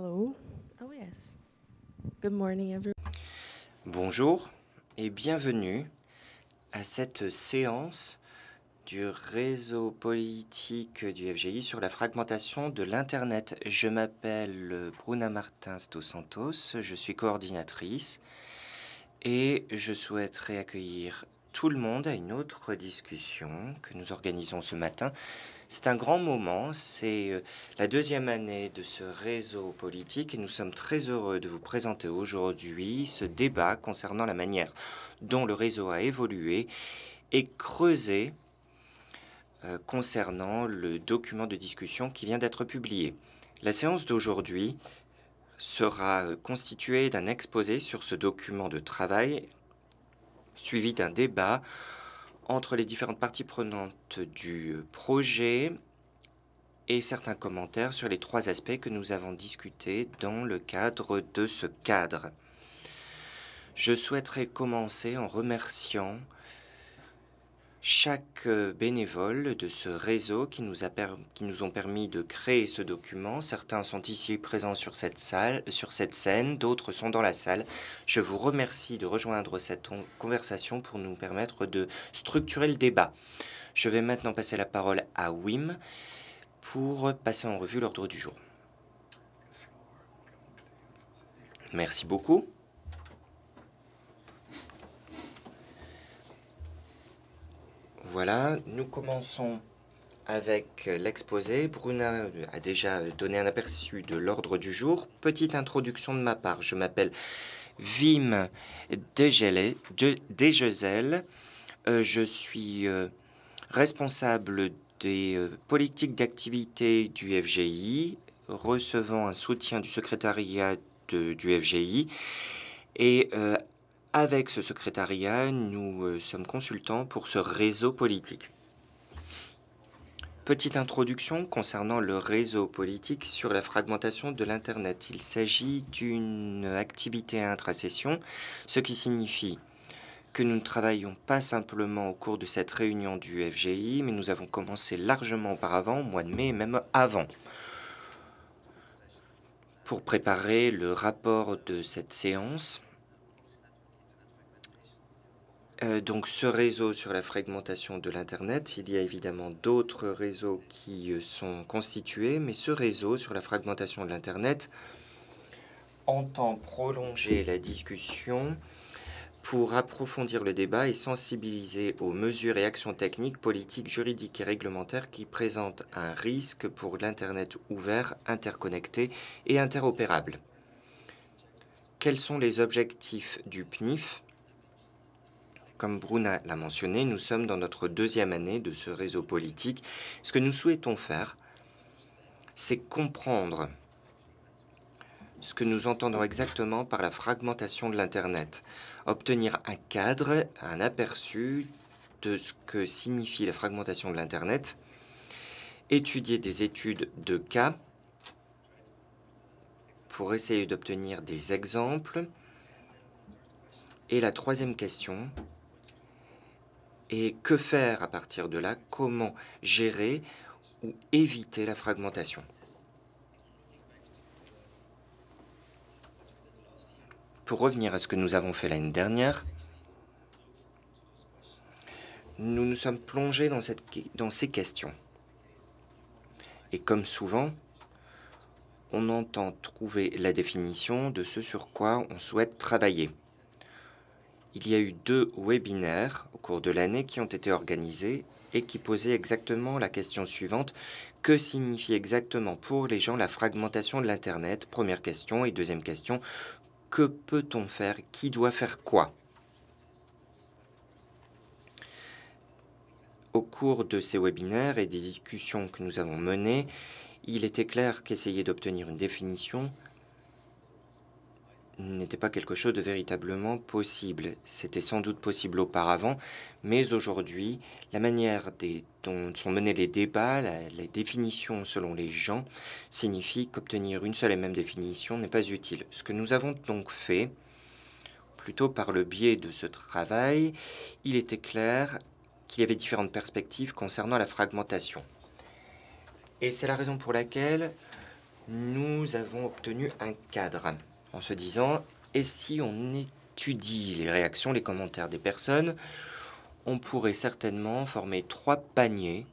Hello. Oh yes. Good morning everyone. Bonjour et bienvenue à cette séance du réseau politique du FGI sur la fragmentation de l'Internet. Je m'appelle Bruna Martins dos Santos, je suis coordinatrice et je souhaiterais accueillir tout le monde à une autre discussion que nous organisons ce matin c'est un grand moment, c'est euh, la deuxième année de ce réseau politique et nous sommes très heureux de vous présenter aujourd'hui ce débat concernant la manière dont le réseau a évolué et creusé euh, concernant le document de discussion qui vient d'être publié. La séance d'aujourd'hui sera euh, constituée d'un exposé sur ce document de travail suivi d'un débat entre les différentes parties prenantes du euh, projet et certains commentaires sur les trois aspects que nous avons discutés dans le cadre de ce cadre. Je souhaiterais commencer en remerciant chaque euh, bénévole de ce réseau qui nous, a qui nous ont permis de créer ce document. Certains sont ici présents sur cette, salle, sur cette scène, d'autres sont dans la salle. Je vous remercie de rejoindre cette conversation pour nous permettre de structurer le débat. Je vais maintenant passer la parole à Wim pour passer en revue l'ordre du jour. Merci beaucoup. Voilà, nous commençons avec l'exposé. Bruna a déjà donné un aperçu de l'ordre du jour. Petite introduction de ma part. Je m'appelle Vim Degesel. Euh, je suis euh, responsable des euh, politiques d'activité du FGI, recevant un soutien du secrétariat du FGI et avec ce secrétariat, nous euh, sommes consultants pour ce réseau politique. Petite introduction concernant le réseau politique sur la fragmentation de l'Internet. Il s'agit d'une activité intra-session, ce qui signifie que nous ne travaillons pas simplement au cours de cette réunion du FGI, mais nous avons commencé largement auparavant, au mois de mai, même avant, pour préparer le rapport de cette séance euh, donc ce réseau sur la fragmentation de l'Internet, il y a évidemment d'autres réseaux qui euh, sont constitués, mais ce réseau sur la fragmentation de l'Internet entend prolonger la discussion pour approfondir le débat et sensibiliser aux mesures et actions techniques, politiques, juridiques et réglementaires qui présentent un risque pour l'Internet ouvert, interconnecté et interopérable. Quels sont les objectifs du PNIF comme Bruna l'a mentionné, nous sommes dans notre deuxième année de ce réseau politique. Ce que nous souhaitons faire, c'est comprendre ce que nous entendons exactement par la fragmentation de l'Internet, obtenir un cadre, un aperçu de ce que signifie la fragmentation de l'Internet, étudier des études de cas pour essayer d'obtenir des exemples. Et la troisième question, et que faire à partir de là, comment gérer ou éviter la fragmentation. Pour revenir à ce que nous avons fait l'année dernière, nous nous sommes plongés dans, ces questions. Et comme souvent, on entend trouver la définition de ce sur quoi on souhaite travailler. Il y a eu deux webinaires cours de l'année qui ont été organisées et qui posaient exactement la question suivante que signifie exactement pour les gens la fragmentation de l'Internet Première question. Et deuxième question, que peut-on faire Qui doit faire quoi Au cours de ces webinaires et des discussions que nous avons menées, il était clair qu'essayer d'obtenir une définition n'était pas quelque chose de véritablement possible. C'était sans doute possible auparavant, mais aujourd'hui, la manière dont sont menés les débats, les définitions selon les gens, signifie qu'obtenir une seule et même définition n'est pas utile. Ce que nous avons donc fait, plutôt par le biais de ce travail, il était clair qu'il y avait différentes perspectives concernant la fragmentation. Et c'est la raison pour laquelle nous avons obtenu un cadre en se disant, et si on étudie les réactions, les commentaires des personnes, on pourrait certainement former trois paniers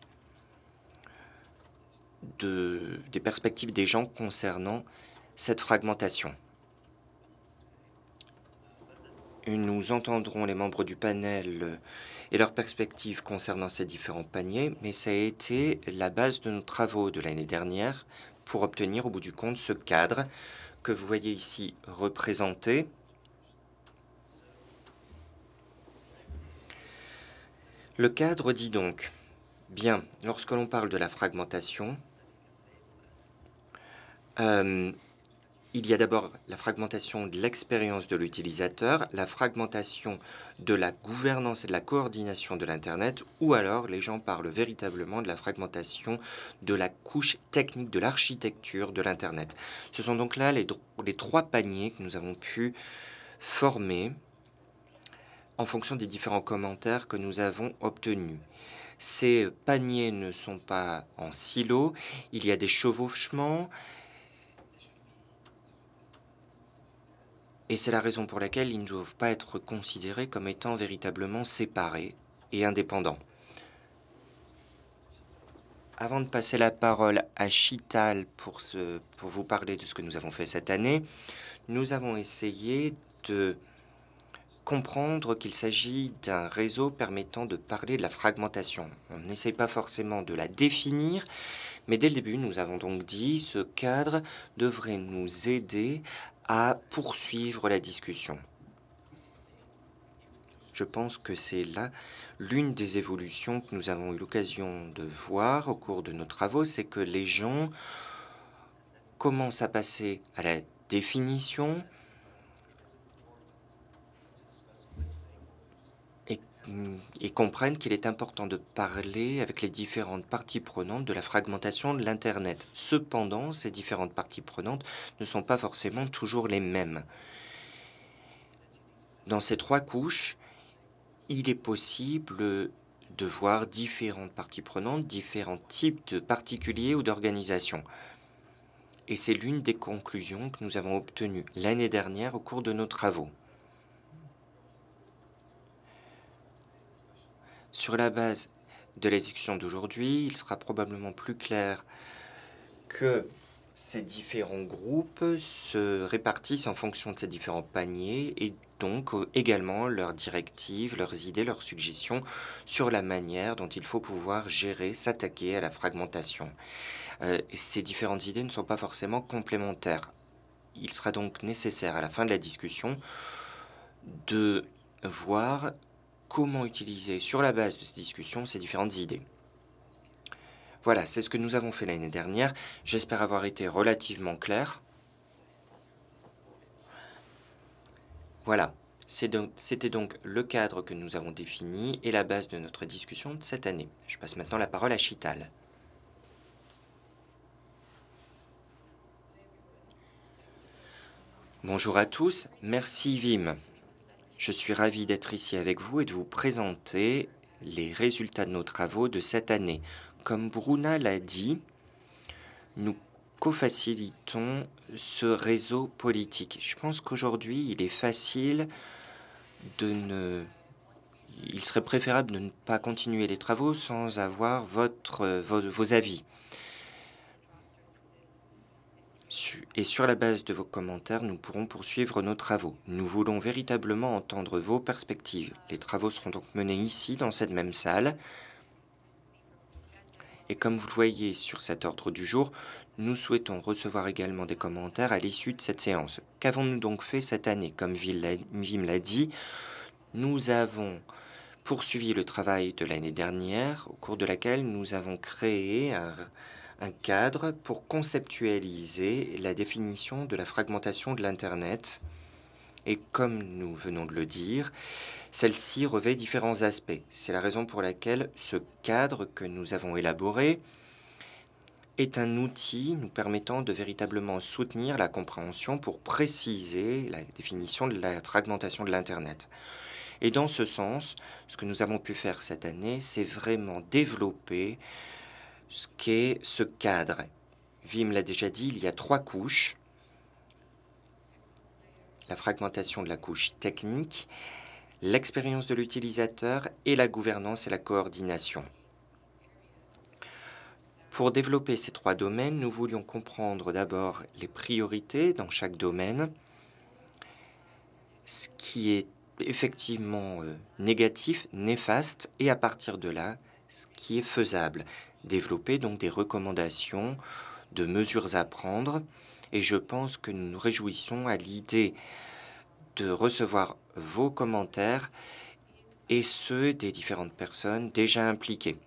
de, des perspectives des gens concernant cette fragmentation. nous entendrons les membres du panel et leurs perspectives concernant ces différents paniers, mais ça a été la base de nos travaux de l'année dernière pour obtenir au bout du compte ce cadre que vous voyez ici représenté. Le cadre dit donc, bien, lorsque l'on parle de la fragmentation, euh, il y a d'abord la fragmentation de l'expérience de l'utilisateur, la fragmentation de la gouvernance et de la coordination de l'Internet, ou alors les gens parlent véritablement de la fragmentation de la couche technique, de l'architecture de l'Internet. Ce sont donc là les, trois paniers que nous avons pu former en fonction des différents commentaires que nous avons obtenus. Ces paniers ne sont pas en silo, il y a des chevauchements, Et c'est la raison pour laquelle ils ne doivent pas être considérés comme étant véritablement séparés et indépendants. Avant de passer la parole à Chital pour, pour vous parler de ce que nous avons fait cette année, nous avons essayé de comprendre qu'il s'agit d'un réseau permettant de parler de la fragmentation. On n'essaye pas forcément de la définir, mais dès le début, nous avons donc dit ce cadre devrait nous aider à poursuivre la discussion. Je pense que c'est là l'une des évolutions que nous avons eu l'occasion de voir au cours de nos travaux, c'est que les gens commencent à passer à la définition et mm. comprennent qu'il est important de parler avec les différentes parties prenantes de la fragmentation de l'Internet. Cependant, ces différentes parties prenantes ne sont pas forcément toujours les mêmes. Dans ces trois couches, il est possible de voir différentes parties prenantes, différents types de particuliers ou d'organisations. Et c'est l'une des conclusions que nous avons obtenues l'année dernière au cours de nos travaux. Sur la base de l'exécution d'aujourd'hui, il sera probablement plus clair que ces différents groupes se répartissent en fonction de ces différents paniers et donc euh, également leurs directives, leurs idées, leurs suggestions sur la manière dont il faut pouvoir gérer, s'attaquer à la fragmentation. Euh, ces différentes idées ne sont pas forcément complémentaires. Il sera donc nécessaire à la fin de la discussion de voir comment utiliser sur la base de ces discussions ces différentes idées. Voilà, c'est ce que nous avons fait l'année dernière. J'espère avoir été relativement clair. Voilà, c'était donc le cadre que nous avons défini et la base de notre discussion de cette année. Je passe maintenant la parole à Chital. Bonjour à tous, merci Vim. Je suis ravi d'être ici avec vous et de vous présenter les résultats de nos travaux de cette année. Comme Bruna l'a dit, nous co-facilitons ce réseau politique. Je pense qu'aujourd'hui, il est facile de ne... Il serait préférable de ne pas continuer les travaux sans avoir votre, euh, vos avis et sur la base de vos commentaires, nous pourrons poursuivre nos travaux. Nous voulons véritablement entendre vos perspectives. Les travaux seront donc menés ici, dans cette même salle. Et comme vous le voyez sur cet ordre du jour, nous souhaitons recevoir également des commentaires à l'issue de cette séance. Qu'avons-nous donc fait cette année Comme Vim l'a dit, nous avons poursuivi le travail de l'année dernière, au cours de laquelle nous avons créé un un cadre pour conceptualiser la définition de la fragmentation de l'Internet. Et comme nous venons de le dire, celle-ci revêt différents aspects. C'est la raison pour laquelle ce cadre que nous avons élaboré est un outil nous permettant de véritablement soutenir la compréhension pour préciser la définition de la fragmentation de l'Internet. Et dans ce sens, ce que nous avons pu faire cette année, c'est vraiment développer ce qu'est ce cadre. Vim l'a déjà dit, il y a trois couches. La fragmentation de la couche technique, l'expérience de l'utilisateur et la gouvernance et la coordination. Pour développer ces trois domaines, nous voulions comprendre d'abord les priorités dans chaque domaine, ce qui est effectivement euh, négatif, néfaste, et à partir de là, ce qui est faisable développer donc des recommandations de mesures à prendre et je pense que nous nous réjouissons à l'idée de recevoir vos commentaires et ceux des différentes personnes déjà impliquées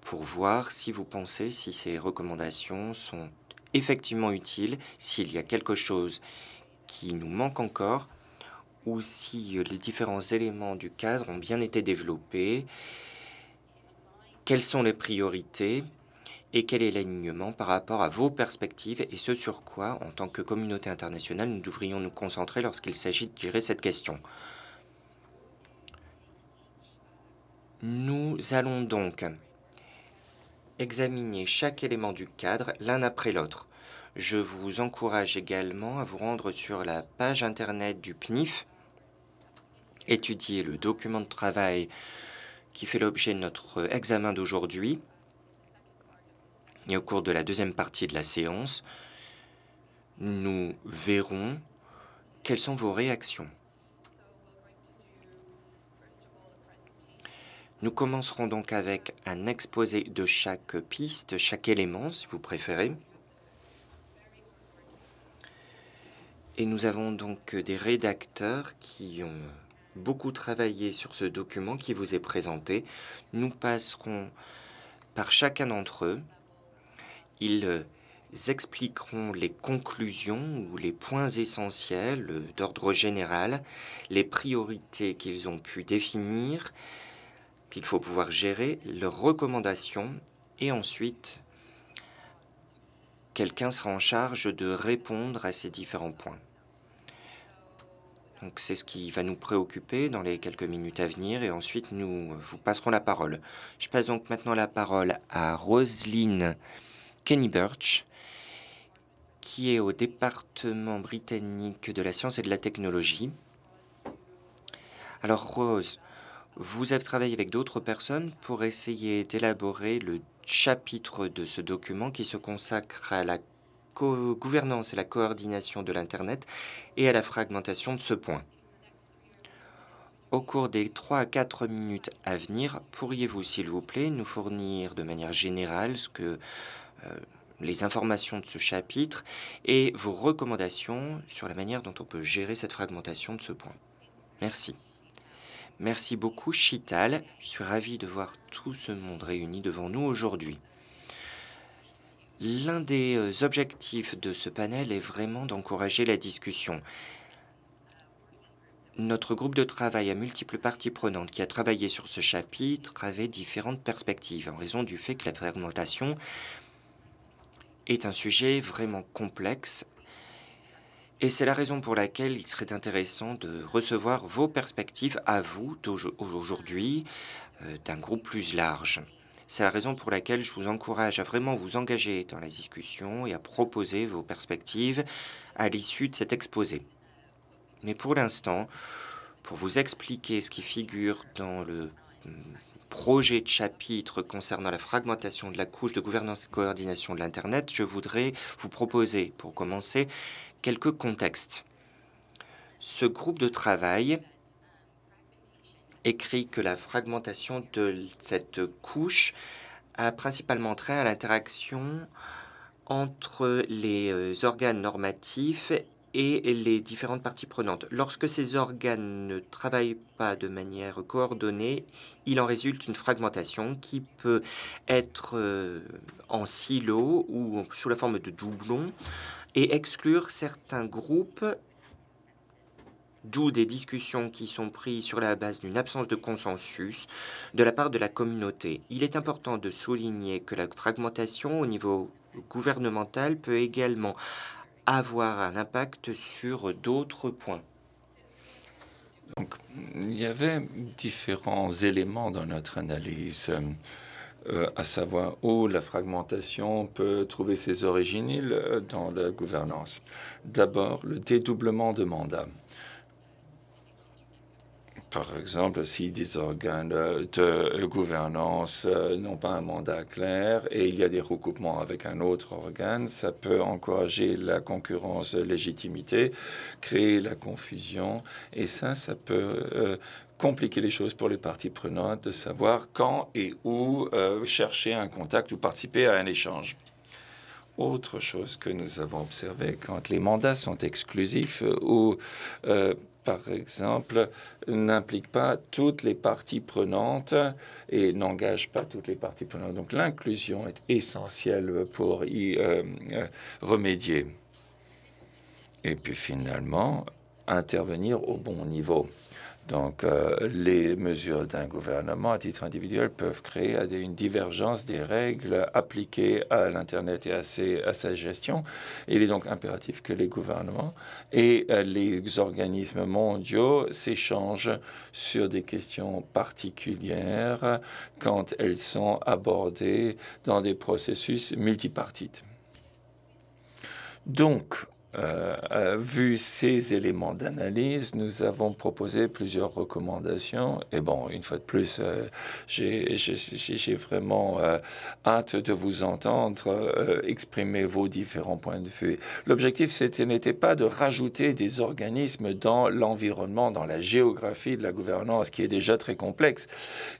pour voir si vous pensez si ces recommandations sont effectivement utiles, s'il y a quelque chose qui nous manque encore ou si les différents éléments du cadre ont bien été développés quelles sont les priorités et quel est l'alignement par rapport à vos perspectives et ce sur quoi, en tant que communauté internationale, nous devrions nous concentrer lorsqu'il s'agit de gérer cette question. Nous allons donc examiner chaque élément du cadre l'un après l'autre. Je vous encourage également à vous rendre sur la page internet du PNIF, étudier le document de travail qui fait l'objet de notre euh, examen d'aujourd'hui et au cours de la deuxième partie de la séance, nous verrons quelles sont vos réactions. Nous commencerons donc avec un exposé de chaque piste, chaque élément, si vous préférez. Et nous avons donc des rédacteurs qui ont beaucoup travaillé sur ce document qui vous est présenté. Nous passerons par chacun d'entre eux. Ils euh, expliqueront les conclusions ou les points essentiels euh, d'ordre général, les priorités qu'ils ont pu définir, qu'il faut pouvoir gérer, leurs recommandations, et ensuite, quelqu'un sera en charge de répondre à ces différents points. Donc c'est ce qui va nous préoccuper dans les quelques minutes à venir et ensuite nous euh, vous passerons la parole. Je passe donc maintenant la parole à Roselyne Kenny Birch qui est au département britannique de la science et de la technologie. Alors Rose, vous avez travaillé avec d'autres personnes pour essayer d'élaborer le chapitre de ce document qui se consacre à la gouvernance et la coordination de l'Internet et à la fragmentation de ce point. Au cours des 3 à quatre minutes à venir, pourriez-vous, s'il vous plaît, nous fournir de manière générale ce que, euh, les informations de ce chapitre et vos recommandations sur la manière dont on peut gérer cette fragmentation de ce point Merci. Merci beaucoup, Chital. Je suis ravi de voir tout ce monde réuni devant nous aujourd'hui. L'un des euh, objectifs de ce panel est vraiment d'encourager la discussion. Notre groupe de travail à multiples parties prenantes qui a travaillé sur ce chapitre avait différentes perspectives en raison du fait que la fragmentation est un sujet vraiment complexe et c'est la raison pour laquelle il serait intéressant de recevoir vos perspectives à vous aujourd'hui euh, d'un groupe plus large. C'est la raison pour laquelle je vous encourage à vraiment vous engager dans la discussion et à proposer vos perspectives à l'issue de cet exposé. Mais pour l'instant, pour vous expliquer ce qui figure dans le hum, projet de chapitre concernant la fragmentation de la couche de gouvernance et de coordination de l'Internet, je voudrais vous proposer, pour commencer, quelques contextes. Ce groupe de travail écrit que la fragmentation de cette couche a principalement trait à l'interaction entre les euh, organes normatifs et les différentes parties prenantes. Lorsque ces organes ne travaillent pas de manière coordonnée, il en résulte une fragmentation qui peut être euh, en silo ou sous la forme de doublons et exclure certains groupes d'où des discussions qui sont prises sur la base d'une absence de consensus de la part de la communauté. Il est important de souligner que la fragmentation au niveau gouvernemental peut également avoir un impact sur d'autres points. Donc, il y avait différents éléments dans notre analyse, euh, euh, à savoir où la fragmentation peut trouver ses origines euh, dans la gouvernance. D'abord, le dédoublement de mandats par exemple, si des organes de gouvernance euh, n'ont pas un mandat clair et il y a des recoupements avec un autre organe, ça peut encourager la concurrence légitimité, créer la confusion et ça, ça peut euh, compliquer les choses pour les parties prenantes de savoir quand et où euh, chercher un contact ou participer à un échange. Autre chose que nous avons observée, quand les mandats sont exclusifs ou par exemple, n'implique pas toutes les parties prenantes et n'engage pas toutes les parties prenantes. Donc l'inclusion est essentielle pour y euh, euh, remédier. Et puis finalement, intervenir au bon niveau. Donc, euh, les mesures d'un gouvernement à titre individuel peuvent créer une divergence des règles appliquées à l'Internet et à, sa gestion. Il est donc impératif que les gouvernements et euh, les organismes mondiaux s'échangent sur des questions particulières quand elles sont abordées dans des processus multipartites. Donc, euh, euh, vu ces éléments d'analyse, nous avons proposé plusieurs recommandations. Et bon, une fois de plus, euh, j'ai vraiment hâte de vous entendre exprimer vos différents points de vue. L'objectif, n'était pas de rajouter des organismes dans l'environnement, dans la géographie de la gouvernance, qui est déjà très complexe.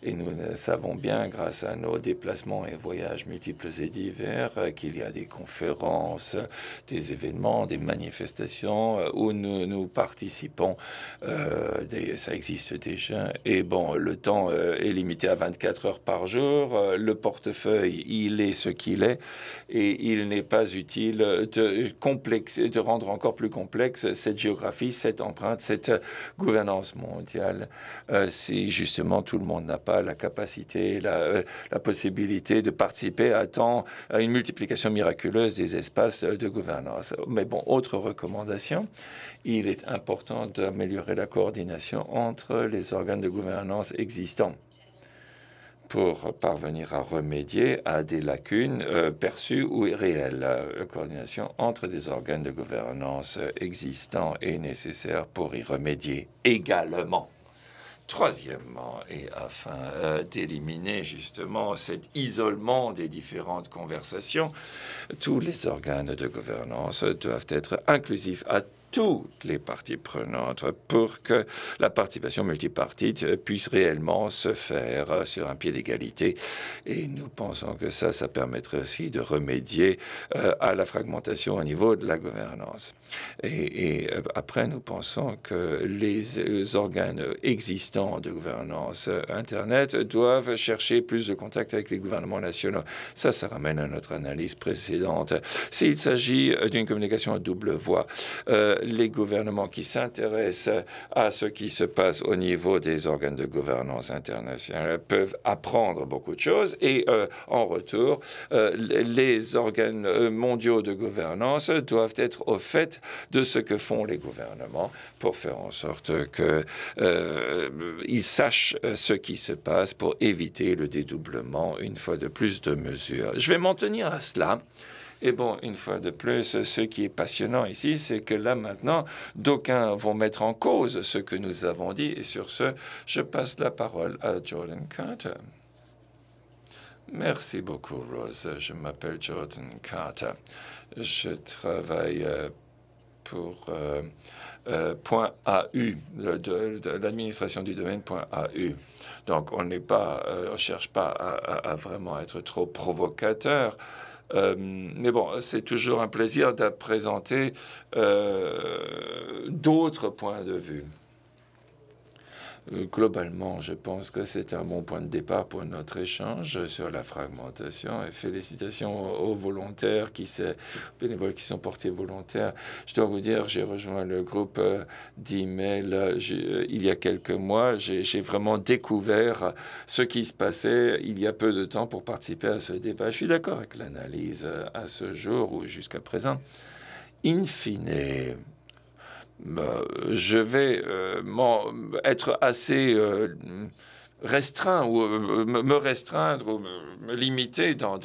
Et nous savons bien, grâce à nos déplacements et voyages multiples et divers, qu'il y a des conférences, des événements, des manifestations, euh, où nous, participons. Euh, des, ça existe déjà. Et bon, le temps euh, est limité à 24 heures par jour. le portefeuille, il est ce qu'il est. Et il n'est pas utile de, complexer, de rendre encore plus complexe cette géographie, cette empreinte, cette gouvernance mondiale. si justement tout le monde n'a pas la capacité, la, la possibilité de participer à temps à une multiplication miraculeuse des espaces de gouvernance. Mais bon, autre recommandation, il est important d'améliorer la coordination entre les organes de gouvernance existants pour parvenir à remédier à des lacunes euh, perçues ou réelles. La coordination entre des organes de gouvernance existants est nécessaire pour y remédier également. Troisièmement, et afin euh, d'éliminer justement cet isolement des différentes conversations, tous les organes de gouvernance doivent être inclusifs à toutes les parties prenantes pour que la participation multipartite puisse réellement se faire sur un pied d'égalité. Et nous pensons que ça, ça permettrait aussi de remédier euh, à la fragmentation au niveau de la gouvernance. Et, euh, après, nous pensons que les, euh, organes existants de gouvernance Internet doivent chercher plus de contact avec les gouvernements nationaux. Ça, ça ramène à notre analyse précédente. S'il s'agit d'une communication à double voie, les gouvernements qui s'intéressent à ce qui se passe au niveau des organes de gouvernance internationale peuvent apprendre beaucoup de choses et euh, en retour, euh, les organes euh, mondiaux de gouvernance doivent être au fait de ce que font les gouvernements pour faire en sorte qu'ils sachent ce qui se passe pour éviter le dédoublement une fois de plus de mesures. Je vais m'en tenir à cela. Et bon, une fois de plus, ce qui est passionnant ici, c'est que là maintenant, d'aucuns vont mettre en cause ce que nous avons dit. Et sur ce, je passe la parole à Jordan Carter. Merci beaucoup, Rose. Je m'appelle Jordan Carter. Je travaille euh, pour euh, euh, .au, l'administration du domaine .au. Donc, on ne on cherche pas à, vraiment être trop provocateur. Euh, mais bon, c'est toujours un plaisir de présenter euh, d'autres points de vue. Euh, globalement, je pense que c'est un bon point de départ pour notre échange sur la fragmentation. Et félicitations aux volontaires, qui bénévoles qui sont portés volontaires. Je dois vous dire, j'ai rejoint le groupe euh, d'email euh, il y a quelques mois. J'ai vraiment découvert ce qui se passait il y a peu de temps pour participer à ce débat. Je suis d'accord avec l'analyse à ce jour ou jusqu'à présent. In fine, bah, je vais euh, être assez euh, restreint ou euh, me restreindre ou me limiter dans,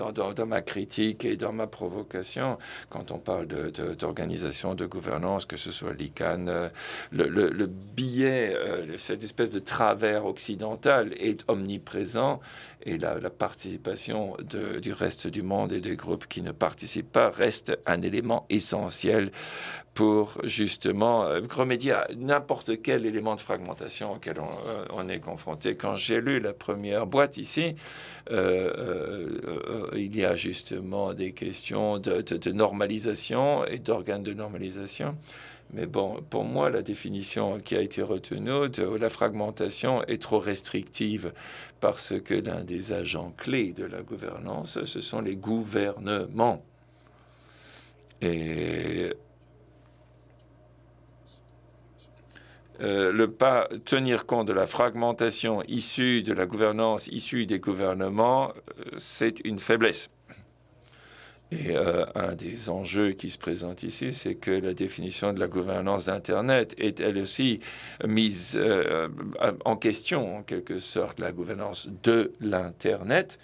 ma critique et dans ma provocation quand on parle d'organisation, de, gouvernance, que ce soit l'ICANN, le, le, biais, cette espèce de travers occidental est omniprésent et la, participation du reste du monde et des groupes qui ne participent pas reste un élément essentiel pour justement euh, remédier à n'importe quel élément de fragmentation auquel euh, on, est confronté. Quand j'ai lu la première boîte ici, euh, il y a justement des questions de normalisation et d'organes de normalisation. Mais bon, pour moi, la définition qui a été retenue de la fragmentation est trop restrictive parce que l'un des agents clés de la gouvernance, ce sont les gouvernements. Et euh, le pas tenir compte de la fragmentation issue de la gouvernance, issue des gouvernements, euh, c'est une faiblesse. Et euh, un des enjeux qui se présente ici, c'est que la définition de la gouvernance d'Internet est elle aussi mise euh, en question, en quelque sorte, la gouvernance de l'Internet,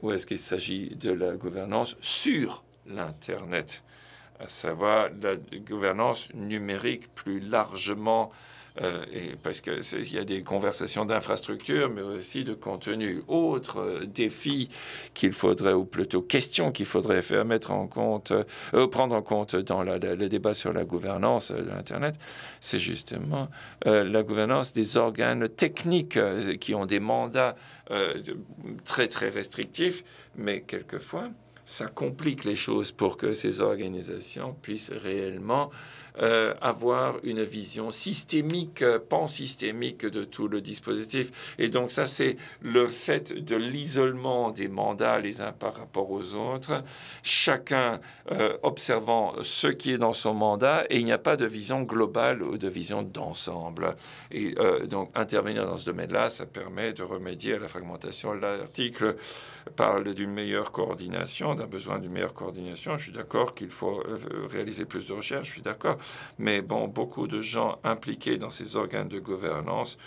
ou est-ce qu'il s'agit de la gouvernance sur l'Internet, à savoir la gouvernance numérique plus largement euh, parce qu'il y a des conversations d'infrastructure, mais aussi de contenu. Autre euh, défi qu'il faudrait, ou plutôt question qu'il faudrait faire mettre en compte, ou euh, prendre en compte dans le débat sur la gouvernance de l'Internet, c'est justement la gouvernance des organes techniques qui ont des mandats très très restrictifs, mais quelquefois ça complique les choses pour que ces organisations puissent réellement euh, avoir une vision systémique, euh, pan-systémique de tout le dispositif. Et donc ça, c'est le fait de l'isolement des mandats les uns par rapport aux autres, chacun euh, observant ce qui est dans son mandat, et il n'y a pas de vision globale ou de vision d'ensemble. Et donc intervenir dans ce domaine-là, ça permet de remédier à la fragmentation. L'article parle d'une meilleure coordination, d'un besoin d'une meilleure coordination. Je suis d'accord qu'il faut réaliser plus de recherches, je suis d'accord mais bon, beaucoup de gens impliqués dans ces organes de gouvernance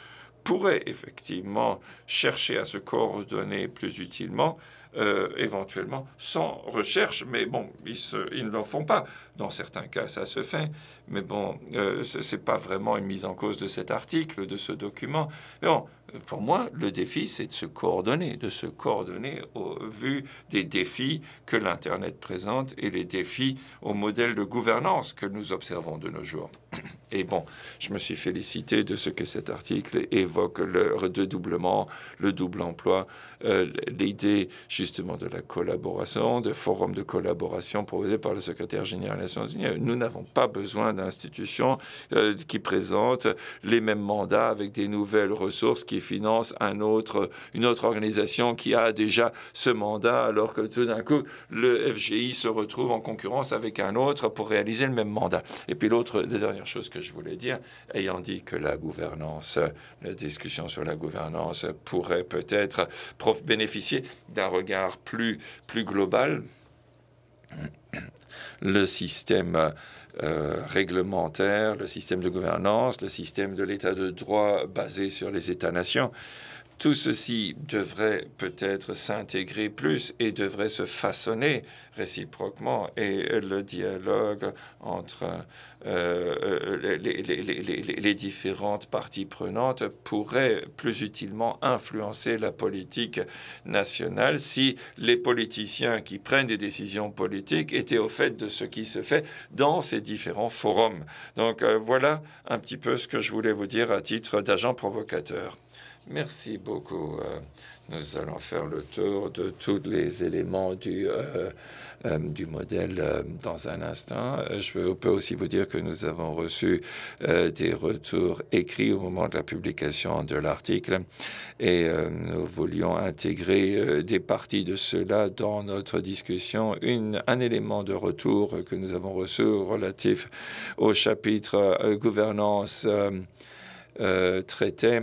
pourraient effectivement chercher à se coordonner plus utilement, euh, éventuellement sans recherche, mais bon, ils, ne le font pas. Dans certains cas, ça se fait, mais bon, euh, ce n'est pas vraiment une mise en cause de cet article, de ce document pour moi, le défi, c'est de se coordonner, de se coordonner au vu des défis que l'Internet présente et les défis au modèle de gouvernance que nous observons de nos jours. Et bon, je me suis félicité de ce que cet article évoque le redoublement, le double emploi, euh, l'idée justement de la collaboration, de forums de collaboration proposé par le secrétaire général des Nations Unies. Nous n'avons pas besoin d'institutions euh, qui présentent les mêmes mandats avec des nouvelles ressources qui finance un autre, une autre organisation qui a déjà ce mandat, alors que tout d'un coup, le FGI se retrouve en concurrence avec un autre pour réaliser le même mandat. Et puis l'autre, dernière chose que je voulais dire, ayant dit que la gouvernance, la discussion sur la gouvernance pourrait peut-être bénéficier d'un regard plus, plus global, le système euh, réglementaire, le système de gouvernance, le système de l'état de droit basé sur les États-nations. Tout ceci devrait peut-être s'intégrer plus et devrait se façonner réciproquement. Et le dialogue entre euh, euh, les, différentes parties prenantes pourrait plus utilement influencer la politique nationale si les politiciens qui prennent des décisions politiques étaient au fait de ce qui se fait dans ces différents forums. Donc euh, voilà un petit peu ce que je voulais vous dire à titre d'agent provocateur. Merci beaucoup. Euh, nous allons faire le tour de tous les éléments du, euh, euh, du modèle dans un instant. Je peux aussi vous dire que nous avons reçu des retours écrits au moment de la publication de l'article et nous voulions intégrer des parties de cela dans notre discussion. un élément de retour que nous avons reçu relatif au chapitre gouvernance traité.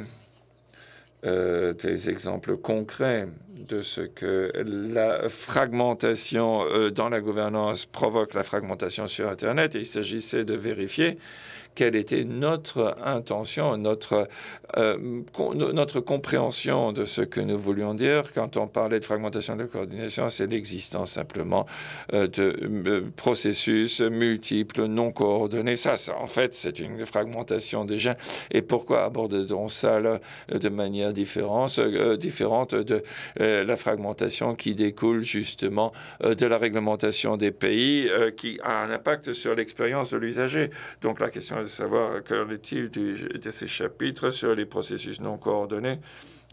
Euh, des exemples concrets de ce que la fragmentation euh, dans la gouvernance provoque la fragmentation sur Internet. Et il s'agissait de vérifier quelle était notre intention, notre, euh, notre compréhension de ce que nous voulions dire quand on parlait de fragmentation de la coordination, c'est l'existence simplement euh, de euh, processus multiples, non coordonnés. Ça, en fait, c'est une fragmentation déjà. Et pourquoi aborderons ça de manière différente, différente de la fragmentation qui découle justement de la réglementation des pays qui a un impact sur l'expérience de l'usager. Donc la question savoir quel est-il de ces chapitres sur les processus non coordonnés.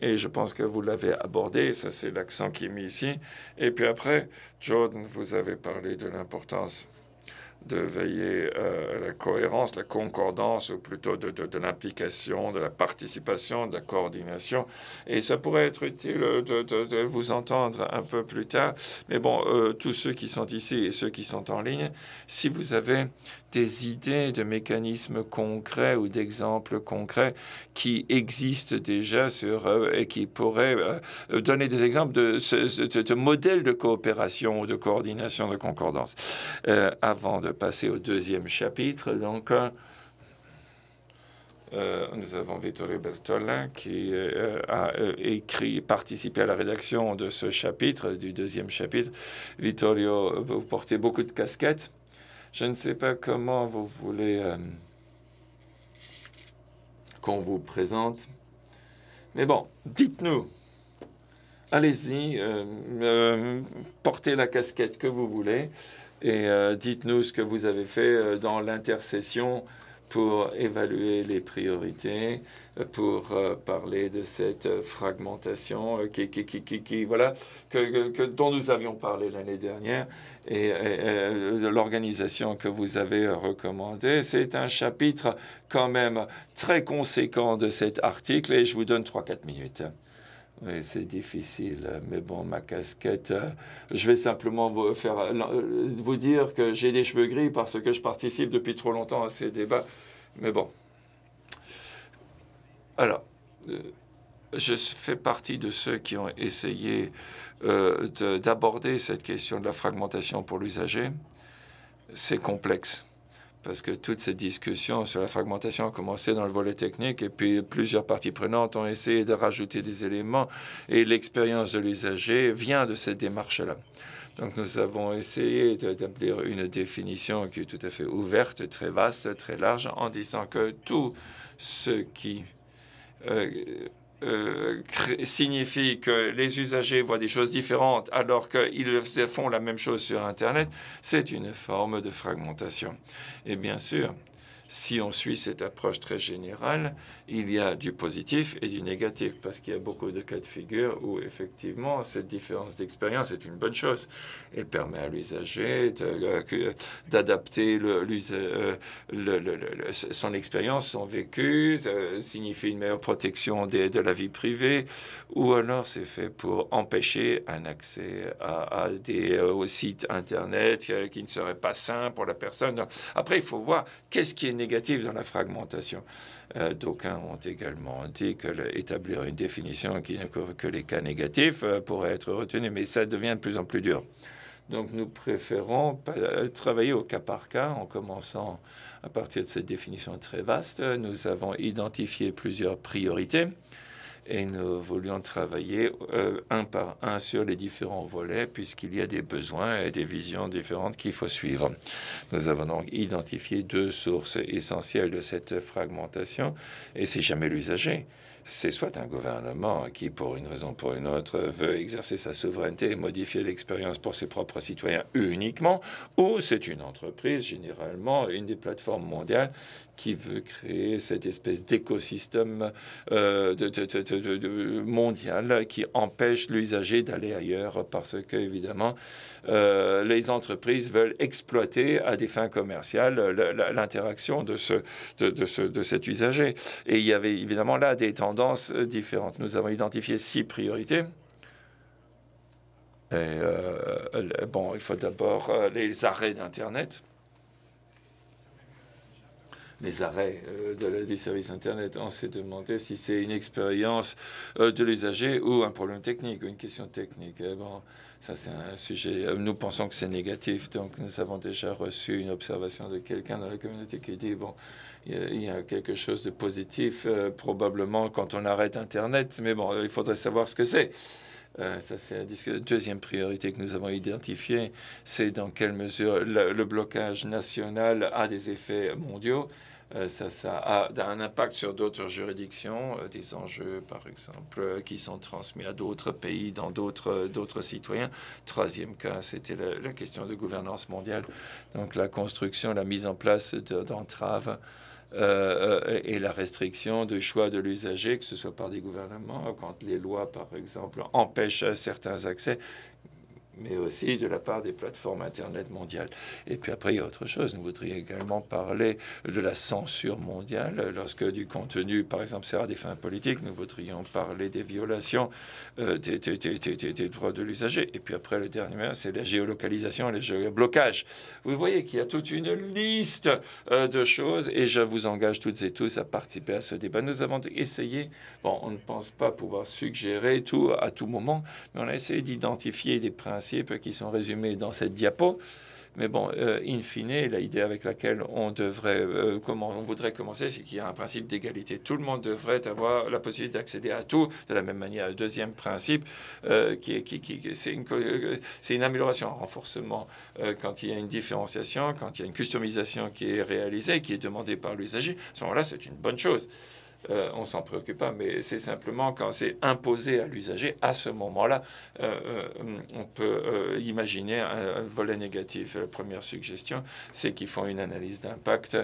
Et je pense que vous l'avez abordé, ça c'est l'accent qui est mis ici. Et puis après, Jordan, vous avez parlé de l'importance de veiller euh, à la cohérence, la concordance, ou plutôt de, de, l'implication, de la participation, de la coordination. Et ça pourrait être utile de, de vous entendre un peu plus tard. Mais bon, euh, tous ceux qui sont ici et ceux qui sont en ligne, si vous avez des idées de mécanismes concrets ou d'exemples concrets qui existent déjà sur, euh, et qui pourraient euh, euh, donner des exemples de, ce de de coopération ou de coordination de concordance. avant de passer au deuxième chapitre, donc, nous avons Vittorio Bertolin qui a écrit, participé à la rédaction de ce chapitre, du deuxième chapitre. Vittorio, vous portez beaucoup de casquettes. Je ne sais pas comment vous voulez euh, qu'on vous présente. Mais bon, dites-nous. Allez-y, euh, euh, portez la casquette que vous voulez et dites-nous ce que vous avez fait dans l'intercession pour évaluer les priorités pour euh, parler de cette euh, fragmentation euh, qui, voilà, que, dont nous avions parlé l'année dernière et, de l'organisation que vous avez recommandée. C'est un chapitre quand même très conséquent de cet article et je vous donne 3-4 minutes. Oui, c'est difficile, mais bon, ma casquette, je vais simplement vous, vous dire que j'ai des cheveux gris parce que je participe depuis trop longtemps à ces débats, mais bon. Alors, euh, je fais partie de ceux qui ont essayé euh, d'aborder cette question de la fragmentation pour l'usager. C'est complexe parce que toute cette discussion sur la fragmentation a commencé dans le volet technique et puis plusieurs parties prenantes ont essayé de rajouter des éléments et l'expérience de l'usager vient de cette démarche-là. Donc nous avons essayé d'établir une définition qui est tout à fait ouverte, très vaste, très large, en disant que tout ce qui euh, euh, signifie que les usagers voient des choses différentes alors qu'ils font la même chose sur Internet, c'est une forme de fragmentation. Et bien sûr, si on suit cette approche très générale, il y a du positif et du négatif, parce qu'il y a beaucoup de cas de figure où effectivement cette différence d'expérience est une bonne chose et permet à l'usager d'adapter son expérience, son vécu, euh, signifie une meilleure protection de la vie privée, ou alors c'est fait pour empêcher un accès à, site des euh, sites Internet euh, qui ne serait pas sain pour la personne. Après, il faut voir qu'est-ce qui est négatif dans la fragmentation. Euh, d'aucuns ont également dit que établir une définition qui ne couvre que les cas négatifs euh, pourrait être retenu, mais ça devient de plus en plus dur. Donc nous préférons euh, travailler au cas par cas en commençant à partir de cette définition très vaste. Nous avons identifié plusieurs priorités et nous voulions travailler euh, un par un sur les différents volets puisqu'il y a des besoins et des visions différentes qu'il faut suivre. Nous avons donc identifié deux sources essentielles de cette fragmentation et c'est jamais l'usager c'est soit un gouvernement qui, pour une raison ou pour une autre, veut exercer sa souveraineté et modifier l'expérience pour ses propres citoyens uniquement, ou c'est une entreprise, généralement une des plateformes mondiales, qui veut créer cette espèce d'écosystème euh, de, de, mondial qui empêche l'usager d'aller ailleurs parce que, évidemment, euh, les entreprises veulent exploiter à des fins commerciales l'interaction de, ce, de, ce, de cet usager. Et il y avait évidemment là des tendances différentes. Nous avons identifié six priorités. Et, euh, bon, il faut d'abord les arrêts d'Internet les arrêts euh, du service Internet. On s'est demandé si c'est une expérience euh, de l'usager ou un problème technique, une question technique. bon, ça, c'est un sujet. Euh, nous pensons que c'est négatif. Donc, nous avons déjà reçu une observation de quelqu'un dans la communauté qui dit bon, il y, a quelque chose de positif, probablement quand on arrête Internet. Mais bon, il faudrait savoir ce que c'est. ça, c'est la deuxième priorité que nous avons identifiée, c'est dans quelle mesure le, blocage national a des effets mondiaux. Euh, ça, a un impact sur d'autres juridictions, euh, des enjeux par exemple euh, qui sont transmis à d'autres pays, dans d'autres citoyens. Troisième cas, c'était la, question de gouvernance mondiale, donc la construction, la mise en place d'entraves. et la restriction du choix de l'usager, que ce soit par des gouvernements, quand les lois, par exemple, empêchent certains accès, mais aussi de la part des plateformes Internet mondiales. Et puis après, il y a autre chose. Nous voudrions également parler de la censure mondiale. Lorsque du contenu, par exemple, sert à des fins politiques, nous voudrions parler des violations euh, des, des, droits de l'usager. Et puis après, le dernier, c'est la géolocalisation et les blocages Vous voyez qu'il y a toute une liste euh, de choses et je vous engage toutes et tous à participer à ce débat. Nous avons essayé, bon, on ne pense pas pouvoir suggérer tout à tout moment, mais on a essayé d'identifier des principes qui sont résumés dans cette diapo. Mais bon, euh, in fine, l'idée avec laquelle on devrait, euh, comment on voudrait commencer, c'est qu'il y a un principe d'égalité. Tout le monde devrait avoir la possibilité d'accéder à tout. De la même manière, deuxième principe, euh, qui, qui, c'est une, une, amélioration, un renforcement quand il y a une différenciation, quand il y a une customisation qui est réalisée, qui est demandée par l'usager. À ce moment-là, c'est une bonne chose. Euh, on s'en préoccupe pas, mais c'est simplement quand c'est imposé à l'usager, à ce moment-là, euh, euh, on peut imaginer un, volet négatif. La première suggestion, c'est qu'ils font une analyse d'impact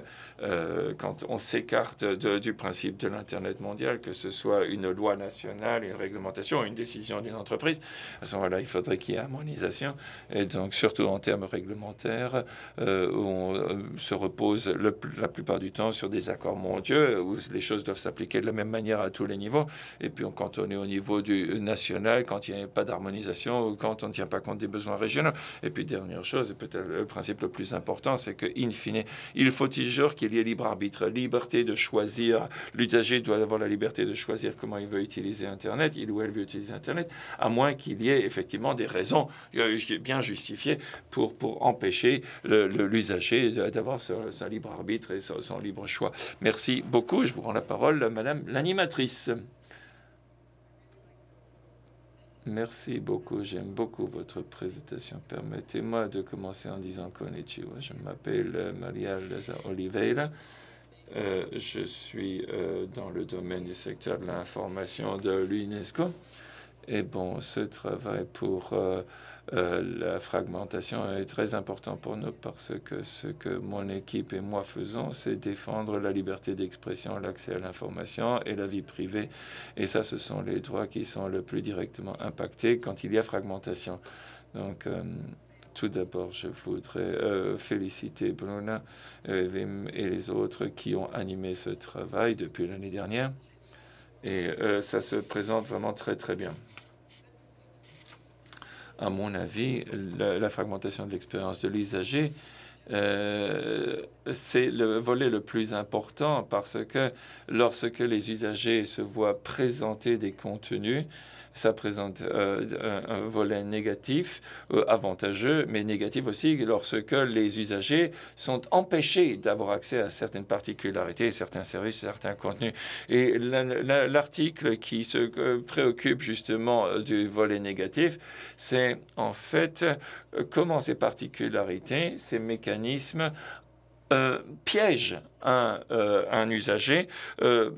quand on s'écarte du principe de l'Internet mondial, que ce soit une loi nationale, une réglementation, une décision d'une entreprise. À ce moment-là, il faudrait qu'il y ait harmonisation. Et donc, surtout en termes réglementaires, on se repose la plupart du temps sur des accords mondiaux où les choses doivent s'appliquer de la même manière à tous les niveaux. Et puis quand on est au niveau du national, quand il n'y a pas d'harmonisation, quand on ne tient pas compte des besoins régionaux. Et puis dernière chose, et peut-être le principe le plus important, c'est que in fine, il faut toujours qu'il y ait libre arbitre, liberté de choisir. L'usager doit avoir la liberté de choisir comment il veut utiliser Internet, il ou elle veut utiliser Internet, à moins qu'il y ait effectivement des raisons euh, bien justifiées pour, pour empêcher l'usager d'avoir son, libre arbitre et son libre choix. Merci beaucoup. Je vous rends la parole. Madame l'animatrice. Merci beaucoup, j'aime beaucoup votre présentation. Permettez-moi de commencer en disant Konnichiwa. Je m'appelle euh, Maria Laza Oliveira. Euh, je suis euh, dans le domaine du secteur de l'information de l'UNESCO. Et bon, ce travail pour euh, euh, la fragmentation est très important pour nous parce que ce que mon équipe et moi faisons, c'est défendre la liberté d'expression, l'accès à l'information et la vie privée. Et ça, ce sont les droits qui sont le plus directement impactés quand il y a fragmentation. Donc, euh, tout d'abord, je voudrais féliciter Bruna et, les autres qui ont animé ce travail depuis l'année dernière. Et ça se présente vraiment très, très bien à mon avis, la fragmentation de l'expérience de l'usager, euh, c'est le volet le plus important parce que lorsque les usagers se voient présenter des contenus, ça présente euh, un, volet négatif, euh, avantageux, mais négatif aussi lorsque les usagers sont empêchés d'avoir accès à certaines particularités, certains services, certains contenus. Et l'article qui se euh, préoccupe justement du volet négatif, c'est en fait comment ces particularités, ces mécanismes piègent un, usager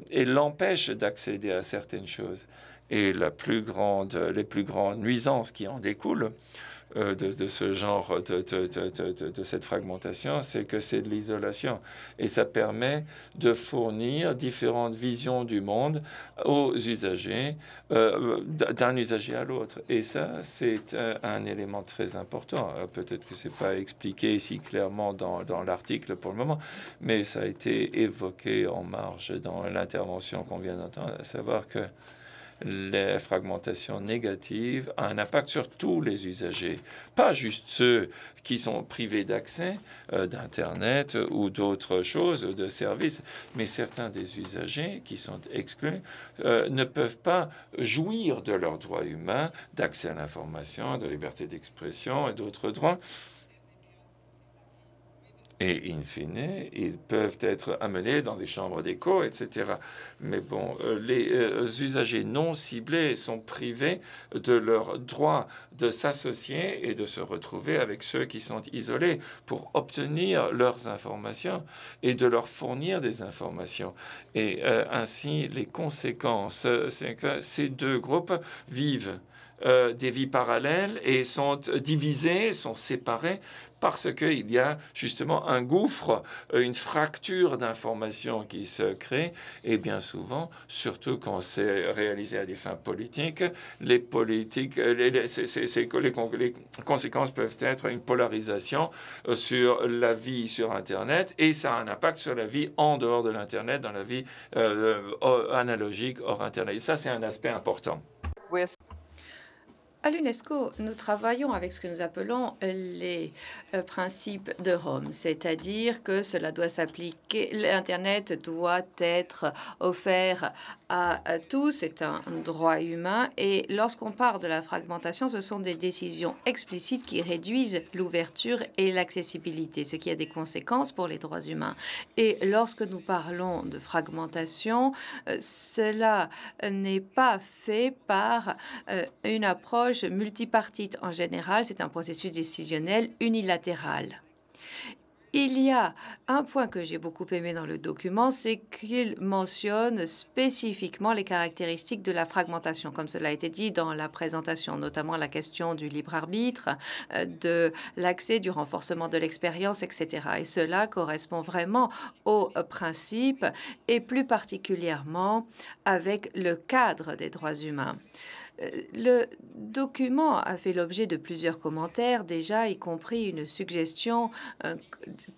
et l'empêchent d'accéder à certaines choses. Et la plus grande, les plus grandes nuisances qui en découlent euh, de, ce genre, de, cette fragmentation, c'est que c'est de l'isolation. Et ça permet de fournir différentes visions du monde aux usagers, euh, d'un usager à l'autre. Et ça, c'est euh, un, élément très important. Peut-être que ce n'est pas expliqué si clairement dans l'article pour le moment, mais ça a été évoqué en marge dans l'intervention qu'on vient d'entendre, à savoir que les fragmentation négatives a un impact sur tous les usagers, pas juste ceux qui sont privés d'accès euh, d'Internet ou d'autres choses, de services, mais certains des usagers qui sont exclus euh, ne peuvent pas jouir de leurs droits humains, d'accès à l'information, de liberté d'expression et d'autres droits. Et in fine, ils peuvent être amenés dans des chambres d'écho, etc. Mais bon, euh, les euh, usagers non ciblés sont privés de leur droit de s'associer et de se retrouver avec ceux qui sont isolés pour obtenir leurs informations et de leur fournir des informations. Et euh, ainsi, les conséquences, c'est que ces deux groupes vivent euh, des vies parallèles et sont divisées, sont séparées parce qu'il y a justement un gouffre, euh, une fracture d'informations qui se crée, et bien souvent, surtout quand c'est réalisé à des fins politiques, les politiques, euh, conséquences peuvent être une polarisation sur la vie sur Internet, et ça a un impact sur la vie en dehors de l'Internet, dans la vie analogique hors Internet. Et ça, c'est un aspect important. À l'UNESCO, nous travaillons avec ce que nous appelons les euh, principes de Rome, c'est-à-dire que cela doit s'appliquer, l'Internet doit être offert à, tous, c'est un droit humain. Et lorsqu'on parle de la fragmentation, ce sont des décisions explicites qui réduisent l'ouverture et l'accessibilité, ce qui a des conséquences pour les droits humains. Et lorsque nous parlons de fragmentation, euh, cela n'est pas fait par euh, une approche multipartite. En général, c'est un processus décisionnel unilatéral. Il y a un point que j'ai beaucoup aimé dans le document, c'est qu'il mentionne spécifiquement les caractéristiques de la fragmentation, comme cela a été dit dans la présentation, notamment la question du libre arbitre, euh, de l'accès, du renforcement de l'expérience, etc. Et cela correspond vraiment aux principes et plus particulièrement avec le cadre des droits humains. Euh, le document a fait l'objet de plusieurs commentaires déjà, y compris une suggestion euh,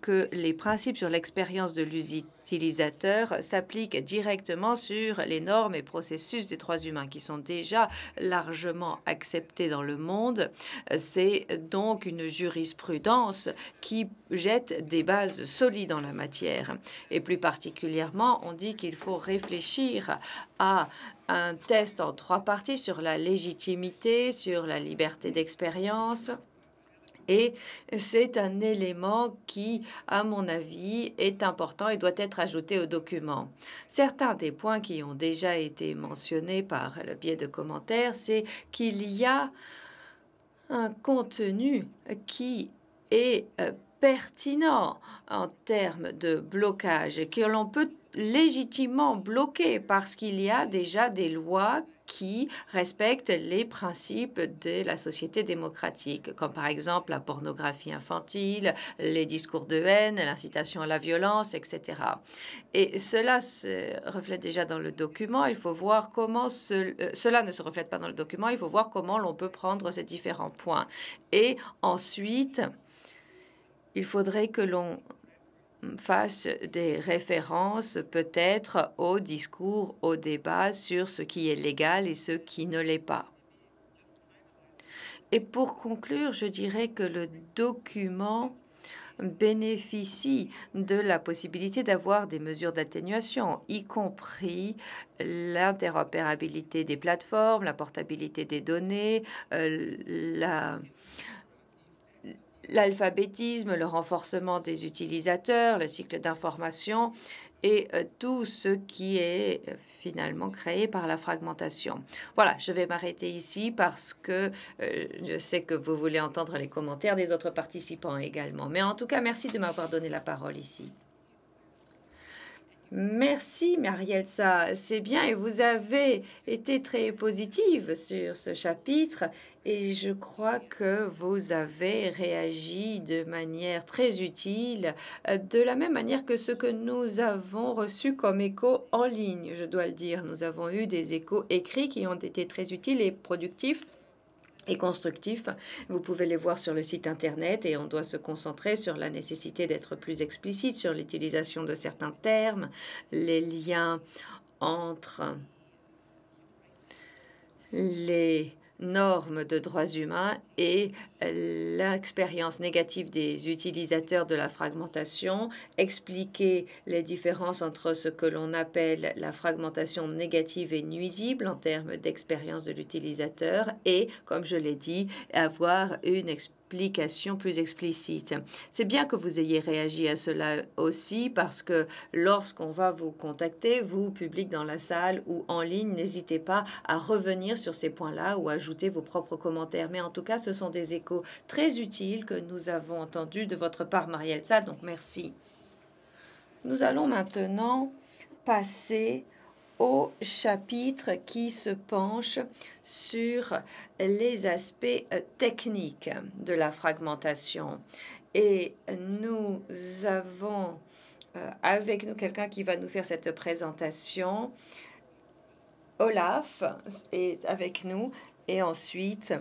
que les principes sur l'expérience de l'usine utilisateur s'applique directement sur les normes et processus des droits humains qui sont déjà largement acceptés dans le monde. C'est donc une jurisprudence qui jette des bases solides en la matière. Et plus particulièrement, on dit qu'il faut réfléchir à un test en trois parties sur la légitimité, sur la liberté d'expérience et c'est un élément qui, à mon avis, est important et doit être ajouté au document. Certains des points qui ont déjà été mentionnés par le biais de commentaires, c'est qu'il y a un contenu qui est euh, pertinent en termes de blocage, que l'on peut légitimement bloquer parce qu'il y a déjà des lois qui respectent les principes de la société démocratique, comme par exemple la pornographie infantile, les discours de haine, l'incitation à la violence, etc. Et cela se reflète déjà dans le document. Il faut voir comment euh, cela ne se reflète pas dans le document. Il faut voir comment l'on peut prendre ces différents points. Et ensuite, il faudrait que l'on fasse des références peut-être au discours, au débat sur ce qui est légal et ce qui ne l'est pas. Et pour conclure, je dirais que le document bénéficie de la possibilité d'avoir des mesures d'atténuation, y compris l'interopérabilité des plateformes, la portabilité des données, euh, la l'alphabétisme, le renforcement des utilisateurs, le cycle d'information et euh, tout ce qui est euh, finalement créé par la fragmentation. Voilà, je vais m'arrêter ici parce que euh, je sais que vous voulez entendre les commentaires des autres participants également. Mais en tout cas, merci de m'avoir donné la parole ici. Merci Marielsa, c'est bien et vous avez été très positive sur ce chapitre et je crois que vous avez réagi de manière très utile, euh, de la même manière que ce que nous avons reçu comme écho en ligne, je dois le dire. Nous avons eu des échos écrits qui ont été très utiles et productifs et Vous pouvez les voir sur le site internet et on doit se concentrer sur la nécessité d'être plus explicite sur l'utilisation de certains termes, les liens entre les normes de droits humains et l'expérience négative des utilisateurs de la fragmentation, expliquer les différences entre ce que l'on appelle la fragmentation négative et nuisible en termes d'expérience de l'utilisateur et, comme je l'ai dit, avoir une expérience application plus explicite. C'est bien que vous ayez réagi à cela aussi parce que lorsqu'on va vous contacter, vous, public dans la salle ou en ligne, n'hésitez pas à revenir sur ces points-là ou ajouter vos propres commentaires. Mais en tout cas, ce sont des échos très utiles que nous avons entendus de votre part, Marielle Ça, donc merci. Nous allons maintenant passer au chapitre qui se penche sur les aspects euh, techniques de la fragmentation. Et nous avons euh, avec nous quelqu'un qui va nous faire cette présentation. Olaf est avec nous et ensuite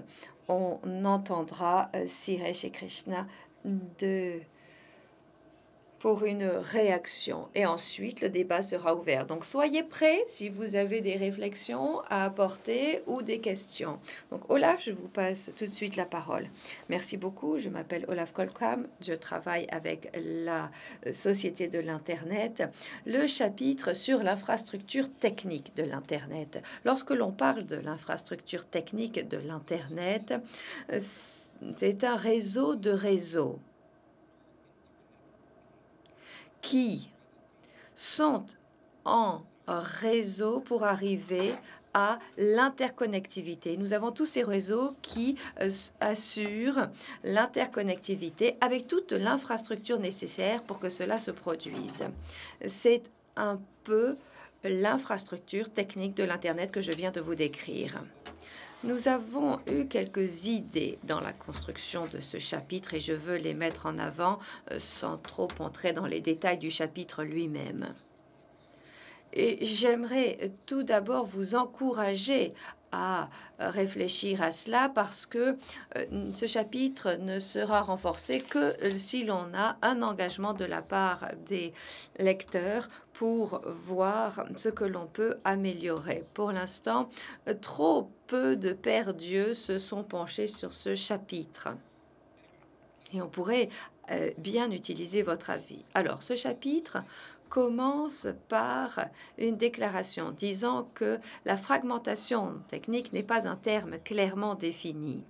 on entendra euh, Siresh et Krishna de pour une réaction. Et ensuite, le débat sera ouvert. Donc, soyez prêts si vous avez des réflexions à apporter ou des questions. Donc, Olaf, je vous passe tout de suite la parole. Merci beaucoup. Je m'appelle Olaf Kolkam. Je travaille avec la euh, Société de l'Internet, le chapitre sur l'infrastructure technique de l'Internet. Lorsque l'on parle de l'infrastructure technique de l'Internet, euh, c'est un réseau de réseaux qui sont en réseau pour arriver à l'interconnectivité. Nous avons tous ces réseaux qui euh, assurent l'interconnectivité avec toute l'infrastructure nécessaire pour que cela se produise. C'est un peu l'infrastructure technique de l'Internet que je viens de vous décrire. Nous avons eu quelques idées dans la construction de ce chapitre et je veux les mettre en avant euh, sans trop entrer dans les détails du chapitre lui-même. Et j'aimerais tout d'abord vous encourager à euh, réfléchir à cela parce que euh, ce chapitre ne sera renforcé que euh, si l'on a un engagement de la part des lecteurs pour voir ce que l'on peut améliorer. Pour l'instant, trop peu de pères Dieu se sont penchés sur ce chapitre. Et on pourrait bien utiliser votre avis. Alors, ce chapitre commence par une déclaration disant que la fragmentation technique n'est pas un terme clairement défini.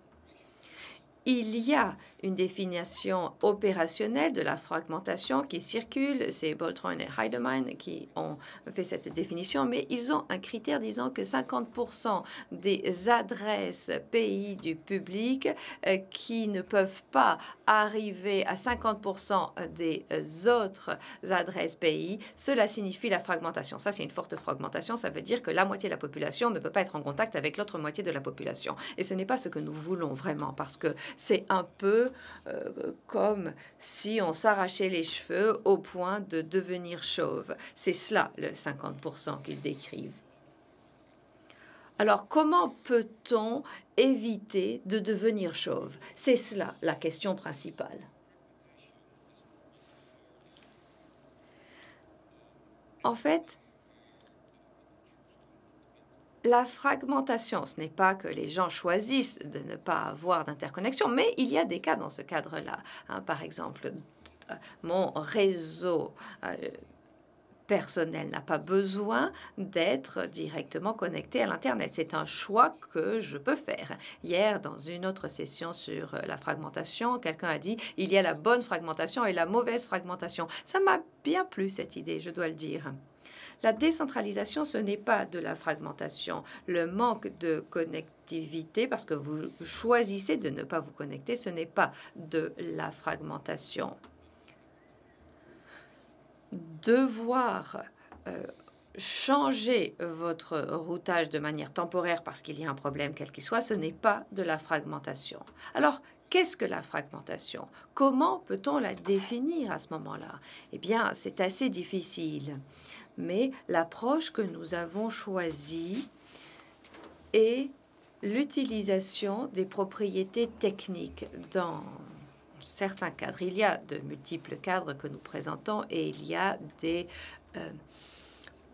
Il y a une définition opérationnelle de la fragmentation qui circule. C'est Boltron et Heidemann qui ont fait cette définition, mais ils ont un critère disant que 50% des adresses pays du public euh, qui ne peuvent pas arriver à 50% des euh, autres adresses pays, cela signifie la fragmentation. Ça, c'est une forte fragmentation. Ça veut dire que la moitié de la population ne peut pas être en contact avec l'autre moitié de la population. Et ce n'est pas ce que nous voulons vraiment, parce que c'est un peu euh, comme si on s'arrachait les cheveux au point de devenir chauve. C'est cela le 50% qu'ils décrivent. Alors comment peut-on éviter de devenir chauve C'est cela la question principale. En fait, la fragmentation, ce n'est pas que les gens choisissent de ne pas avoir d'interconnexion, mais il y a des cas dans ce cadre-là. Hein. par exemple, euh, mon réseau euh, personnel n'a pas besoin d'être directement connecté à l'Internet. C'est un choix que je peux faire. Hier, dans une autre session sur euh, la fragmentation, quelqu'un a dit, il y a la bonne fragmentation et la mauvaise fragmentation. Ça m'a bien plu, cette idée, je dois le dire. La décentralisation, ce n'est pas de la fragmentation. Le manque de connectivité, parce que vous choisissez de ne pas vous connecter, ce n'est pas de la fragmentation devoir euh, changer votre routage de manière temporaire parce qu'il y a un problème quel qu'il soit, ce n'est pas de la fragmentation. Alors, qu'est-ce que la fragmentation Comment peut-on la définir à ce moment-là Eh bien, c'est assez difficile. Mais l'approche que nous avons choisie est l'utilisation des propriétés techniques dans certains cadres. Il y a de multiples cadres que nous présentons et il y a des euh,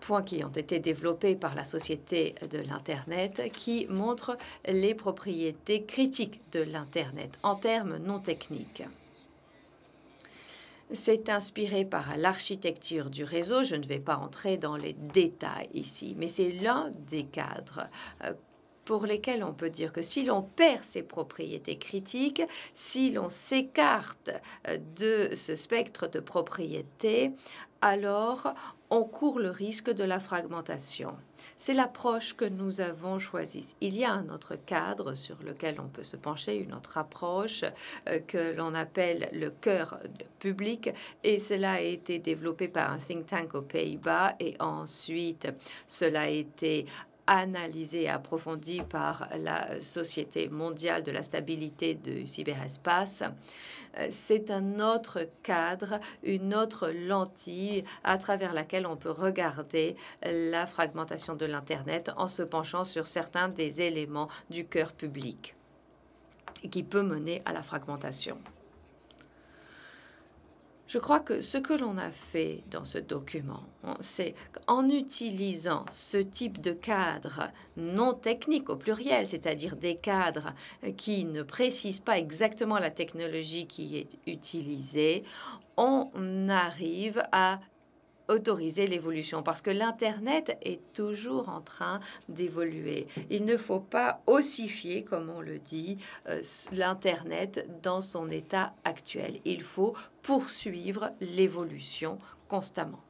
points qui ont été développés par la société de l'Internet qui montrent les propriétés critiques de l'Internet en termes non techniques. C'est inspiré par l'architecture du réseau. Je ne vais pas entrer dans les détails ici, mais c'est l'un des cadres euh, pour lesquels on peut dire que si l'on perd ses propriétés critiques, si l'on s'écarte euh, de ce spectre de propriétés, alors on court le risque de la fragmentation. C'est l'approche que nous avons choisie. Il y a un autre cadre sur lequel on peut se pencher, une autre approche euh, que l'on appelle le cœur public, et cela a été développé par un think tank aux Pays-Bas, et ensuite cela a été analysé et approfondie par la Société mondiale de la stabilité du cyberespace. Euh, c'est un autre cadre, une autre lentille à travers laquelle on peut regarder la fragmentation de l'Internet en se penchant sur certains des éléments du cœur public qui peut mener à la fragmentation. Je crois que ce que l'on a fait dans ce document, hein, c'est qu'en utilisant ce type de cadre non technique au pluriel, c'est-à-dire des cadres qui ne précisent pas exactement la technologie qui est utilisée, on arrive à autoriser l'évolution parce que l'Internet est toujours en train d'évoluer. Il ne faut pas ossifier, comme on le dit, euh, l'Internet dans son état actuel. Il faut poursuivre l'évolution constamment.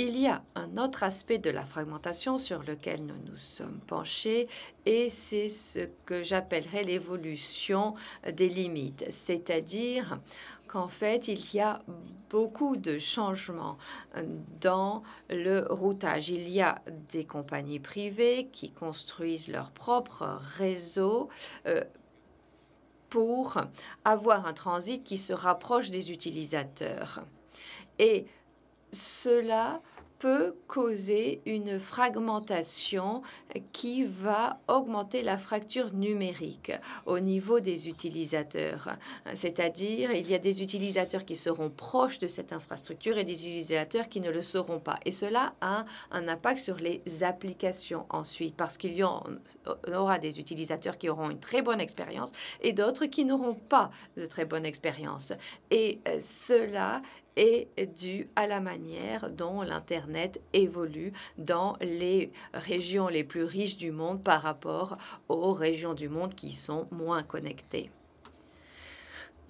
Il y a un autre aspect de la fragmentation sur lequel nous nous sommes penchés et c'est ce que j'appellerais l'évolution des limites, c'est-à-dire qu'en fait, il y a beaucoup de changements dans le routage. Il y a des compagnies privées qui construisent leur propre réseau. Euh, pour avoir un transit qui se rapproche des utilisateurs. Et cela peut causer une fragmentation qui va augmenter la fracture numérique au niveau des utilisateurs. C'est-à-dire, il y a des utilisateurs qui seront proches de cette infrastructure et des utilisateurs qui ne le seront pas. Et cela a un impact sur les applications ensuite, parce qu'il y aura des utilisateurs qui auront une très bonne expérience et d'autres qui n'auront pas de très bonne expérience. Et euh, cela est dû à la manière dont l'Internet évolue dans les régions les plus riches du monde par rapport aux régions du monde qui sont moins connectées.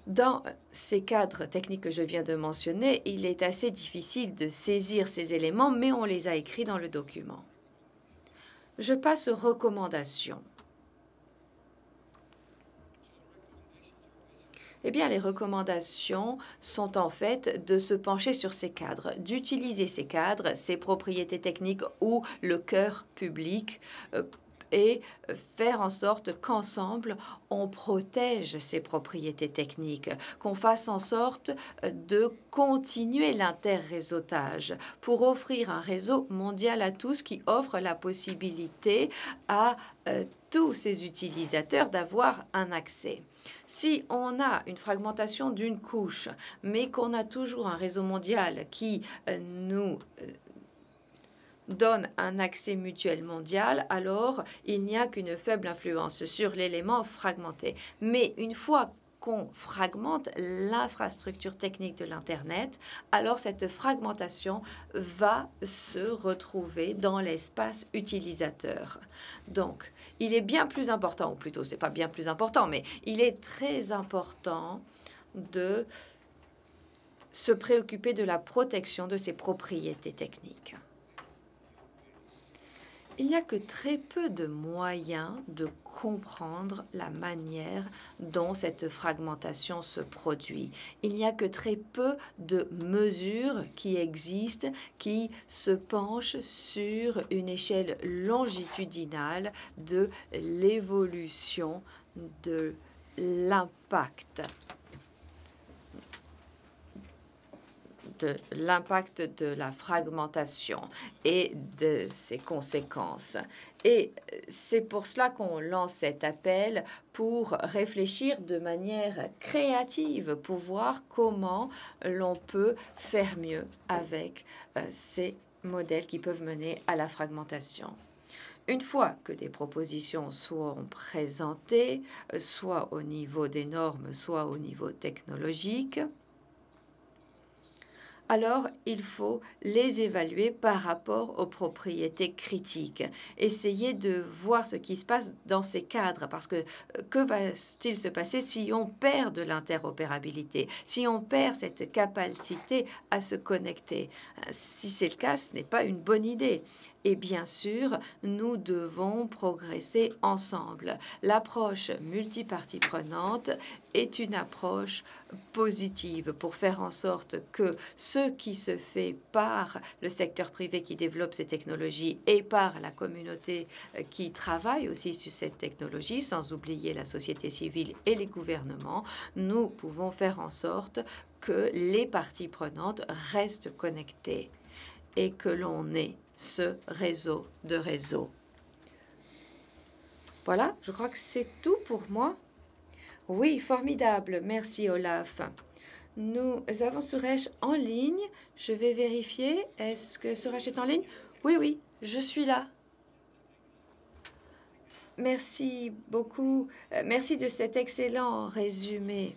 Dans ces cadres techniques que je viens de mentionner, il est assez difficile de saisir ces éléments, mais on les a écrits dans le document. Je passe aux recommandations. Eh bien, les recommandations sont en fait de se pencher sur ces cadres, d'utiliser ces cadres, ces propriétés techniques ou le cœur public euh, et euh, faire en sorte qu'ensemble, on protège ces propriétés techniques, qu'on fasse en sorte euh, de continuer l'interréseautage pour offrir un réseau mondial à tous qui offre la possibilité à euh, tous ces utilisateurs d'avoir un accès. Si on a une fragmentation d'une couche, mais qu'on a toujours un réseau mondial qui nous donne un accès mutuel mondial, alors il n'y a qu'une faible influence sur l'élément fragmenté. Mais une fois qu'on fragmente l'infrastructure technique de l'Internet, alors cette fragmentation va se retrouver dans l'espace utilisateur. Donc, il est bien plus important, ou plutôt, ce n'est pas bien plus important, mais il est très important de se préoccuper de la protection de ses propriétés techniques il n'y a que très peu de moyens de comprendre la manière dont cette fragmentation se produit. Il n'y a que très peu de mesures qui existent, qui se penchent sur une échelle longitudinale de l'évolution de l'impact de l'impact de la fragmentation et de ses conséquences. Et c'est pour cela qu'on lance cet appel pour réfléchir de manière créative, pour voir comment l'on peut faire mieux avec euh, ces modèles qui peuvent mener à la fragmentation. Une fois que des propositions sont présentées, euh, soit au niveau des normes, soit au niveau technologique, alors il faut les évaluer par rapport aux propriétés critiques. Essayer de voir ce qui se passe dans ces cadres, parce que euh, que va-t-il se passer si on perd de l'interopérabilité, si on perd cette capacité à se connecter Si c'est le cas, ce n'est pas une bonne idée. Et bien sûr, nous devons progresser ensemble. L'approche multipartie prenante est une approche positive pour faire en sorte que ce qui se fait par le secteur privé qui développe ces technologies et par la communauté euh, qui travaille aussi sur cette technologie, sans oublier la société civile et les gouvernements, nous pouvons faire en sorte que les parties prenantes restent connectées et que l'on ait ce réseau de réseaux. Voilà, je crois que c'est tout pour moi. Oui, formidable. Merci, Olaf. Nous avons Suresh en ligne. Je vais vérifier. Est-ce que Suresh est en ligne Oui, oui, je suis là. Merci beaucoup. Euh, merci de cet excellent résumé.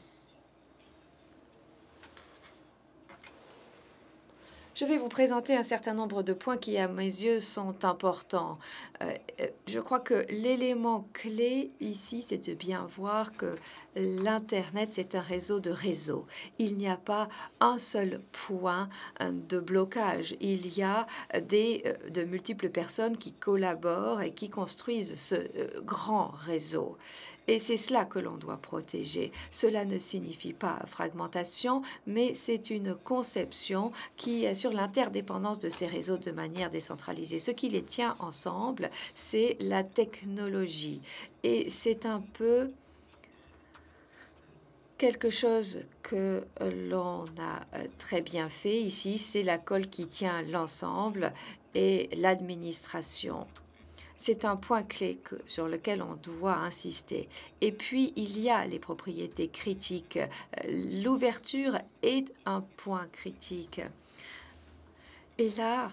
Je vais vous présenter un certain nombre de points qui, à mes yeux, sont importants. Euh, euh, je crois que l'élément clé ici, c'est de bien voir que l'Internet, c'est un réseau de réseaux. Il n'y a pas un seul point euh, de blocage. Il y a des, de multiples personnes qui collaborent et qui construisent ce grand réseau. Et c'est cela que l'on doit protéger. Cela ne signifie pas fragmentation, mais c'est une conception qui assure l'interdépendance de ces réseaux de manière décentralisée. Ce qui les tient ensemble, c'est la technologie. Et c'est un peu quelque chose que l'on a euh, très bien fait ici, c'est la colle qui tient l'ensemble et l'administration. C'est un point clé sur lequel on doit insister. Et puis, il y a les propriétés critiques. Euh, l'ouverture est un point critique. Et là,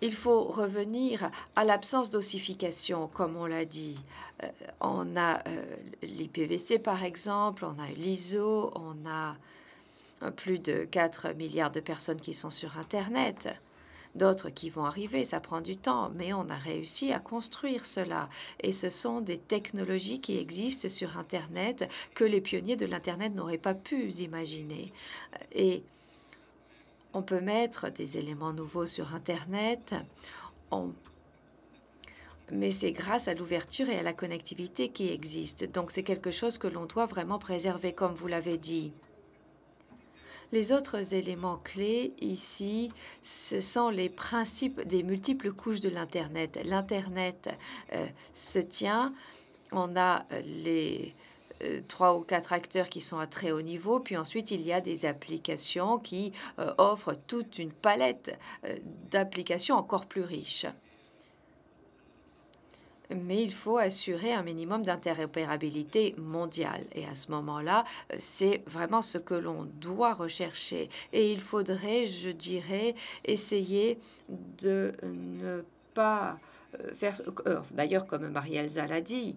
il faut revenir à l'absence d'ossification, comme on l'a dit. Euh, on a euh, l'IPVC, par exemple, on a l'ISO, on a plus de 4 milliards de personnes qui sont sur Internet d'autres qui vont arriver, ça prend du temps, mais on a réussi à construire cela. Et ce sont des technologies qui existent sur Internet que les pionniers de l'Internet n'auraient pas pu imaginer. Et on peut mettre des éléments nouveaux sur Internet, mais c'est grâce à l'ouverture et à la connectivité qui existe. Donc c'est quelque chose que l'on doit vraiment préserver, comme vous l'avez dit. Les autres éléments clés ici, ce sont les principes des multiples couches de l'Internet. L'Internet euh, se tient, on a euh, les euh, trois ou quatre acteurs qui sont à très haut niveau, puis ensuite il y a des applications qui offrent toute une palette d'applications encore plus riches mais il faut assurer un minimum d'interopérabilité mondiale. Et à ce moment-là, euh, c'est vraiment ce que l'on doit rechercher. Et il faudrait, je dirais, essayer de ne pas euh, faire... Euh, d'ailleurs, comme Marie-Elsa l'a dit,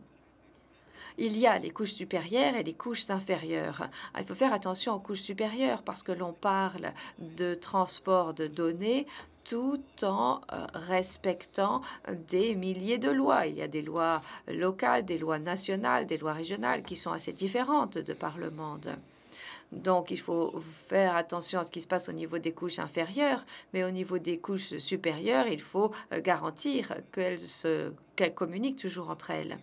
il y a les couches supérieures et les couches inférieures. Ah, il faut faire attention aux couches supérieures parce que l'on parle de transport de données, tout en euh, respectant des milliers de lois. Il y a des lois locales, des lois nationales, des lois régionales qui sont assez différentes de par le monde. Donc, il faut faire attention à ce qui se passe au niveau des couches inférieures, mais au niveau des couches supérieures, il faut euh, garantir qu'elles communiquent toujours entre elles.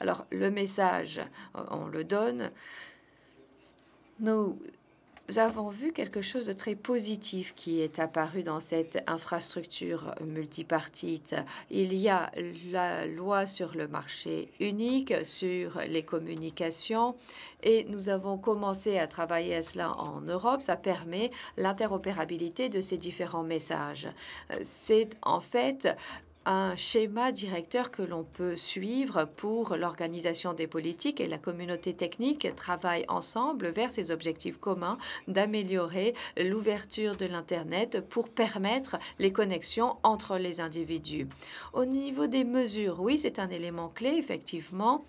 Alors, le message, euh, on le donne. Nous nous avons vu quelque chose de très positif qui est apparu dans cette infrastructure multipartite. Il y a la loi sur le marché unique, sur les communications, et nous avons commencé à travailler à cela en Europe. Ça permet l'interopérabilité de ces différents messages. Euh, c'est en fait un schéma directeur que l'on peut suivre pour l'organisation des politiques et la communauté technique travaille ensemble vers ces objectifs communs d'améliorer l'ouverture de l'Internet pour permettre les connexions entre les individus. Au niveau des mesures, oui, c'est un élément clé, effectivement.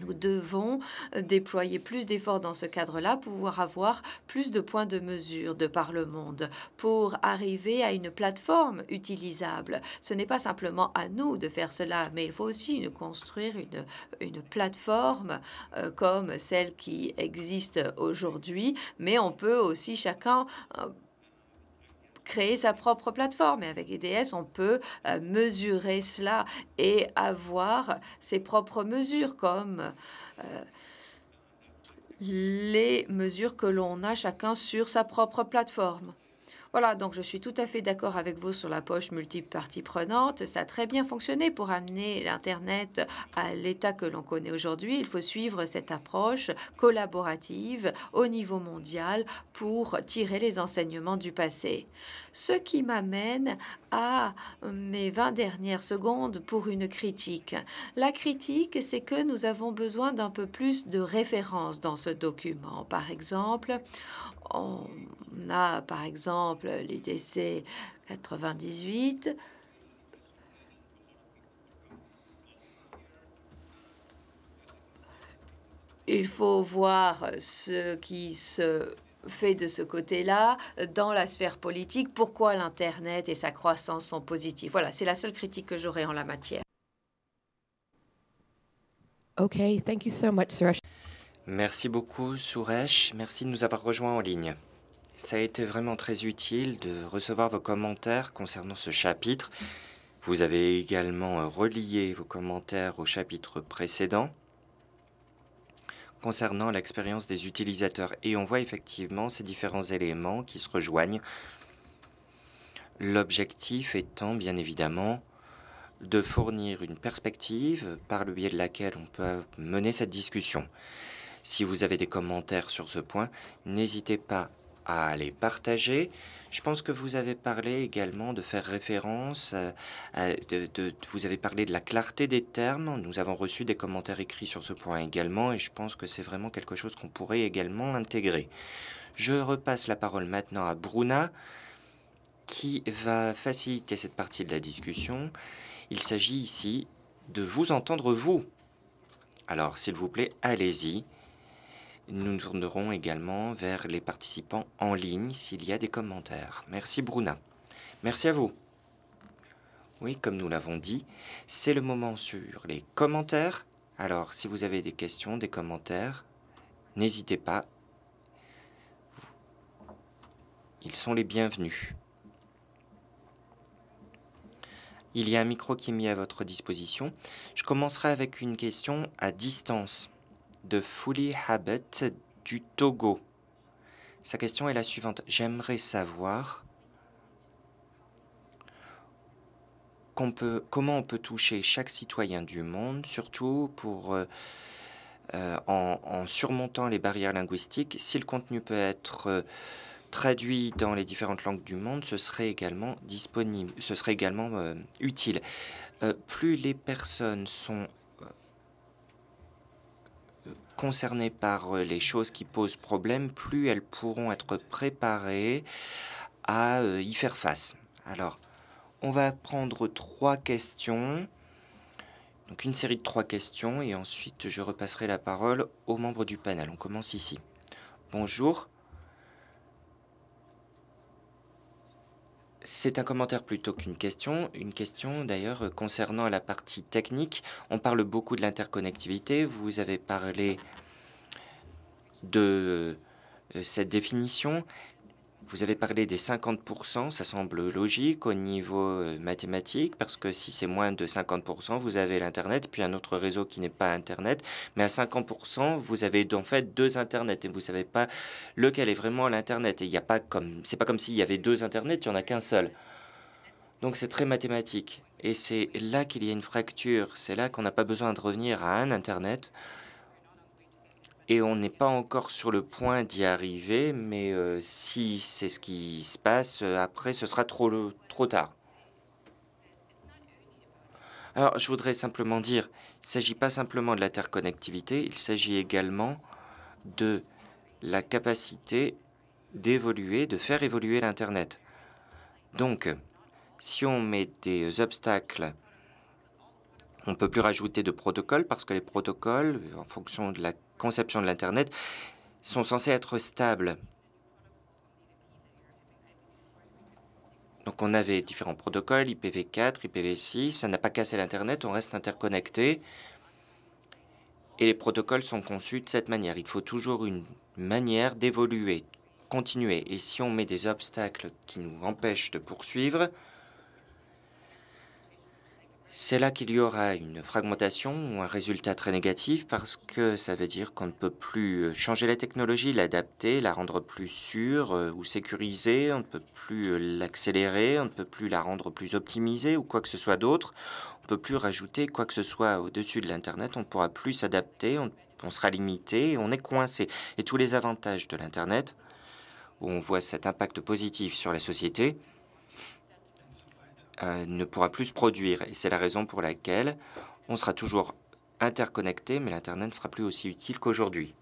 Nous devons euh, déployer plus d'efforts dans ce cadre-là, pouvoir avoir plus de points de mesure de par le monde pour arriver à une plateforme utilisable. Ce n'est pas simplement à nous de faire cela, mais il faut aussi construire une, une plateforme euh, comme celle qui existe aujourd'hui, mais on peut aussi chacun... Euh, créer sa propre plateforme. Et avec EDS, on peut euh, mesurer cela et avoir ses propres mesures comme euh, les mesures que l'on a chacun sur sa propre plateforme. Voilà, donc je suis tout à fait d'accord avec vous sur la poche multipartie prenante. Ça a très bien fonctionné pour amener l'Internet à l'état que l'on connaît aujourd'hui. Il faut suivre cette approche collaborative au niveau mondial pour tirer les enseignements du passé. Ce qui m'amène à mes 20 dernières secondes pour une critique. La critique, c'est que nous avons besoin d'un peu plus de références dans ce document. Par exemple, on a par exemple l'ITC 98. Il faut voir ce qui se fait de ce côté-là dans la sphère politique, pourquoi l'Internet et sa croissance sont positives. Voilà, c'est la seule critique que j'aurai en la matière. Ok, thank you so much, Suresh. Merci beaucoup, Souresh. Merci de nous avoir rejoints en ligne. Ça a été vraiment très utile de recevoir vos commentaires concernant ce chapitre. Vous avez également euh, relié vos commentaires au chapitre précédent concernant l'expérience des utilisateurs. Et on voit effectivement ces différents éléments qui se rejoignent. L'objectif étant bien évidemment de fournir une perspective par le biais de laquelle on peut mener cette discussion. Si vous avez des commentaires sur ce point, n'hésitez pas à les partager. Je pense que vous avez parlé également de faire référence, euh, vous avez parlé de la clarté des termes. Nous avons reçu des commentaires écrits sur ce point également et je pense que c'est vraiment quelque chose qu'on pourrait également intégrer. Je repasse la parole maintenant à Bruna qui va faciliter cette partie de la discussion. Il s'agit ici de vous entendre vous. Alors s'il vous plaît, allez-y. Nous nous tournerons également vers les participants en ligne s'il y a des commentaires. Merci Bruna. Merci à vous. Oui, comme nous l'avons dit, c'est le moment sur les commentaires. Alors, si vous avez des questions, des commentaires, n'hésitez pas. Ils sont les bienvenus. Il y a un micro qui est mis à votre disposition. Je commencerai avec une question à distance de Fully Habit du Togo. Sa question est la suivante. J'aimerais savoir peut, comment on peut toucher chaque citoyen du monde, surtout pour, euh, euh, en, surmontant les barrières linguistiques. Si le contenu peut être euh, traduit dans les différentes langues du monde, ce serait également disponible, ce serait également utile. plus les personnes sont concernées par euh, les choses qui posent problème, plus elles pourront être préparées à euh, y faire face. Alors, on va prendre trois questions. Donc une série de trois questions et ensuite je repasserai la parole aux membres du panel. On commence ici. Bonjour, C'est un commentaire plutôt qu'une question. Une question d'ailleurs concernant la partie technique. On parle beaucoup de l'interconnectivité. Vous avez parlé de euh, cette définition. Vous avez parlé des 50%, ça semble logique au niveau euh, mathématique, parce que si c'est moins de 50%, vous avez l'Internet, puis un autre réseau qui n'est pas Internet, mais à 50%, vous avez en fait deux Internets, et vous ne savez pas lequel est vraiment l'Internet. Et il n'y a pas comme, c'est pas comme s'il y avait deux Internets, il n'y en a qu'un seul. Donc c'est très mathématique. Et c'est là qu'il y a une fracture, c'est là qu'on n'a pas besoin de revenir à un Internet, et on n'est pas encore sur le point d'y arriver, mais euh, si c'est ce qui se passe, euh, après ce sera trop, trop tard. Alors je voudrais simplement dire, il ne s'agit pas simplement de l'interconnectivité, il s'agit également de la capacité d'évoluer, de faire évoluer l'Internet. Donc, si on met des obstacles on ne peut plus rajouter de protocoles parce que les protocoles, en fonction de la conception de l'Internet, sont censés être stables. Donc on avait différents protocoles, IPv4, IPv6, ça n'a pas cassé l'Internet, on reste interconnecté. Et les protocoles sont conçus de cette manière. Il faut toujours une manière d'évoluer, continuer. Et si on met des obstacles qui nous empêchent de poursuivre, c'est là qu'il y aura une fragmentation ou un résultat très négatif parce que ça veut dire qu'on ne peut plus euh, changer la technologie, l'adapter, la rendre plus sûre euh, ou sécurisée, on ne peut plus euh, l'accélérer, on ne peut plus la rendre plus optimisée ou quoi que ce soit d'autre. On ne peut plus rajouter quoi que ce soit au-dessus de l'Internet, on ne pourra plus s'adapter, on, sera limité, on est coincé. Et tous les avantages de l'Internet, où on voit cet impact positif sur la société, euh, ne pourra plus se produire. Et c'est la raison pour laquelle on sera toujours interconnecté, mais l'Internet ne sera plus aussi utile qu'aujourd'hui.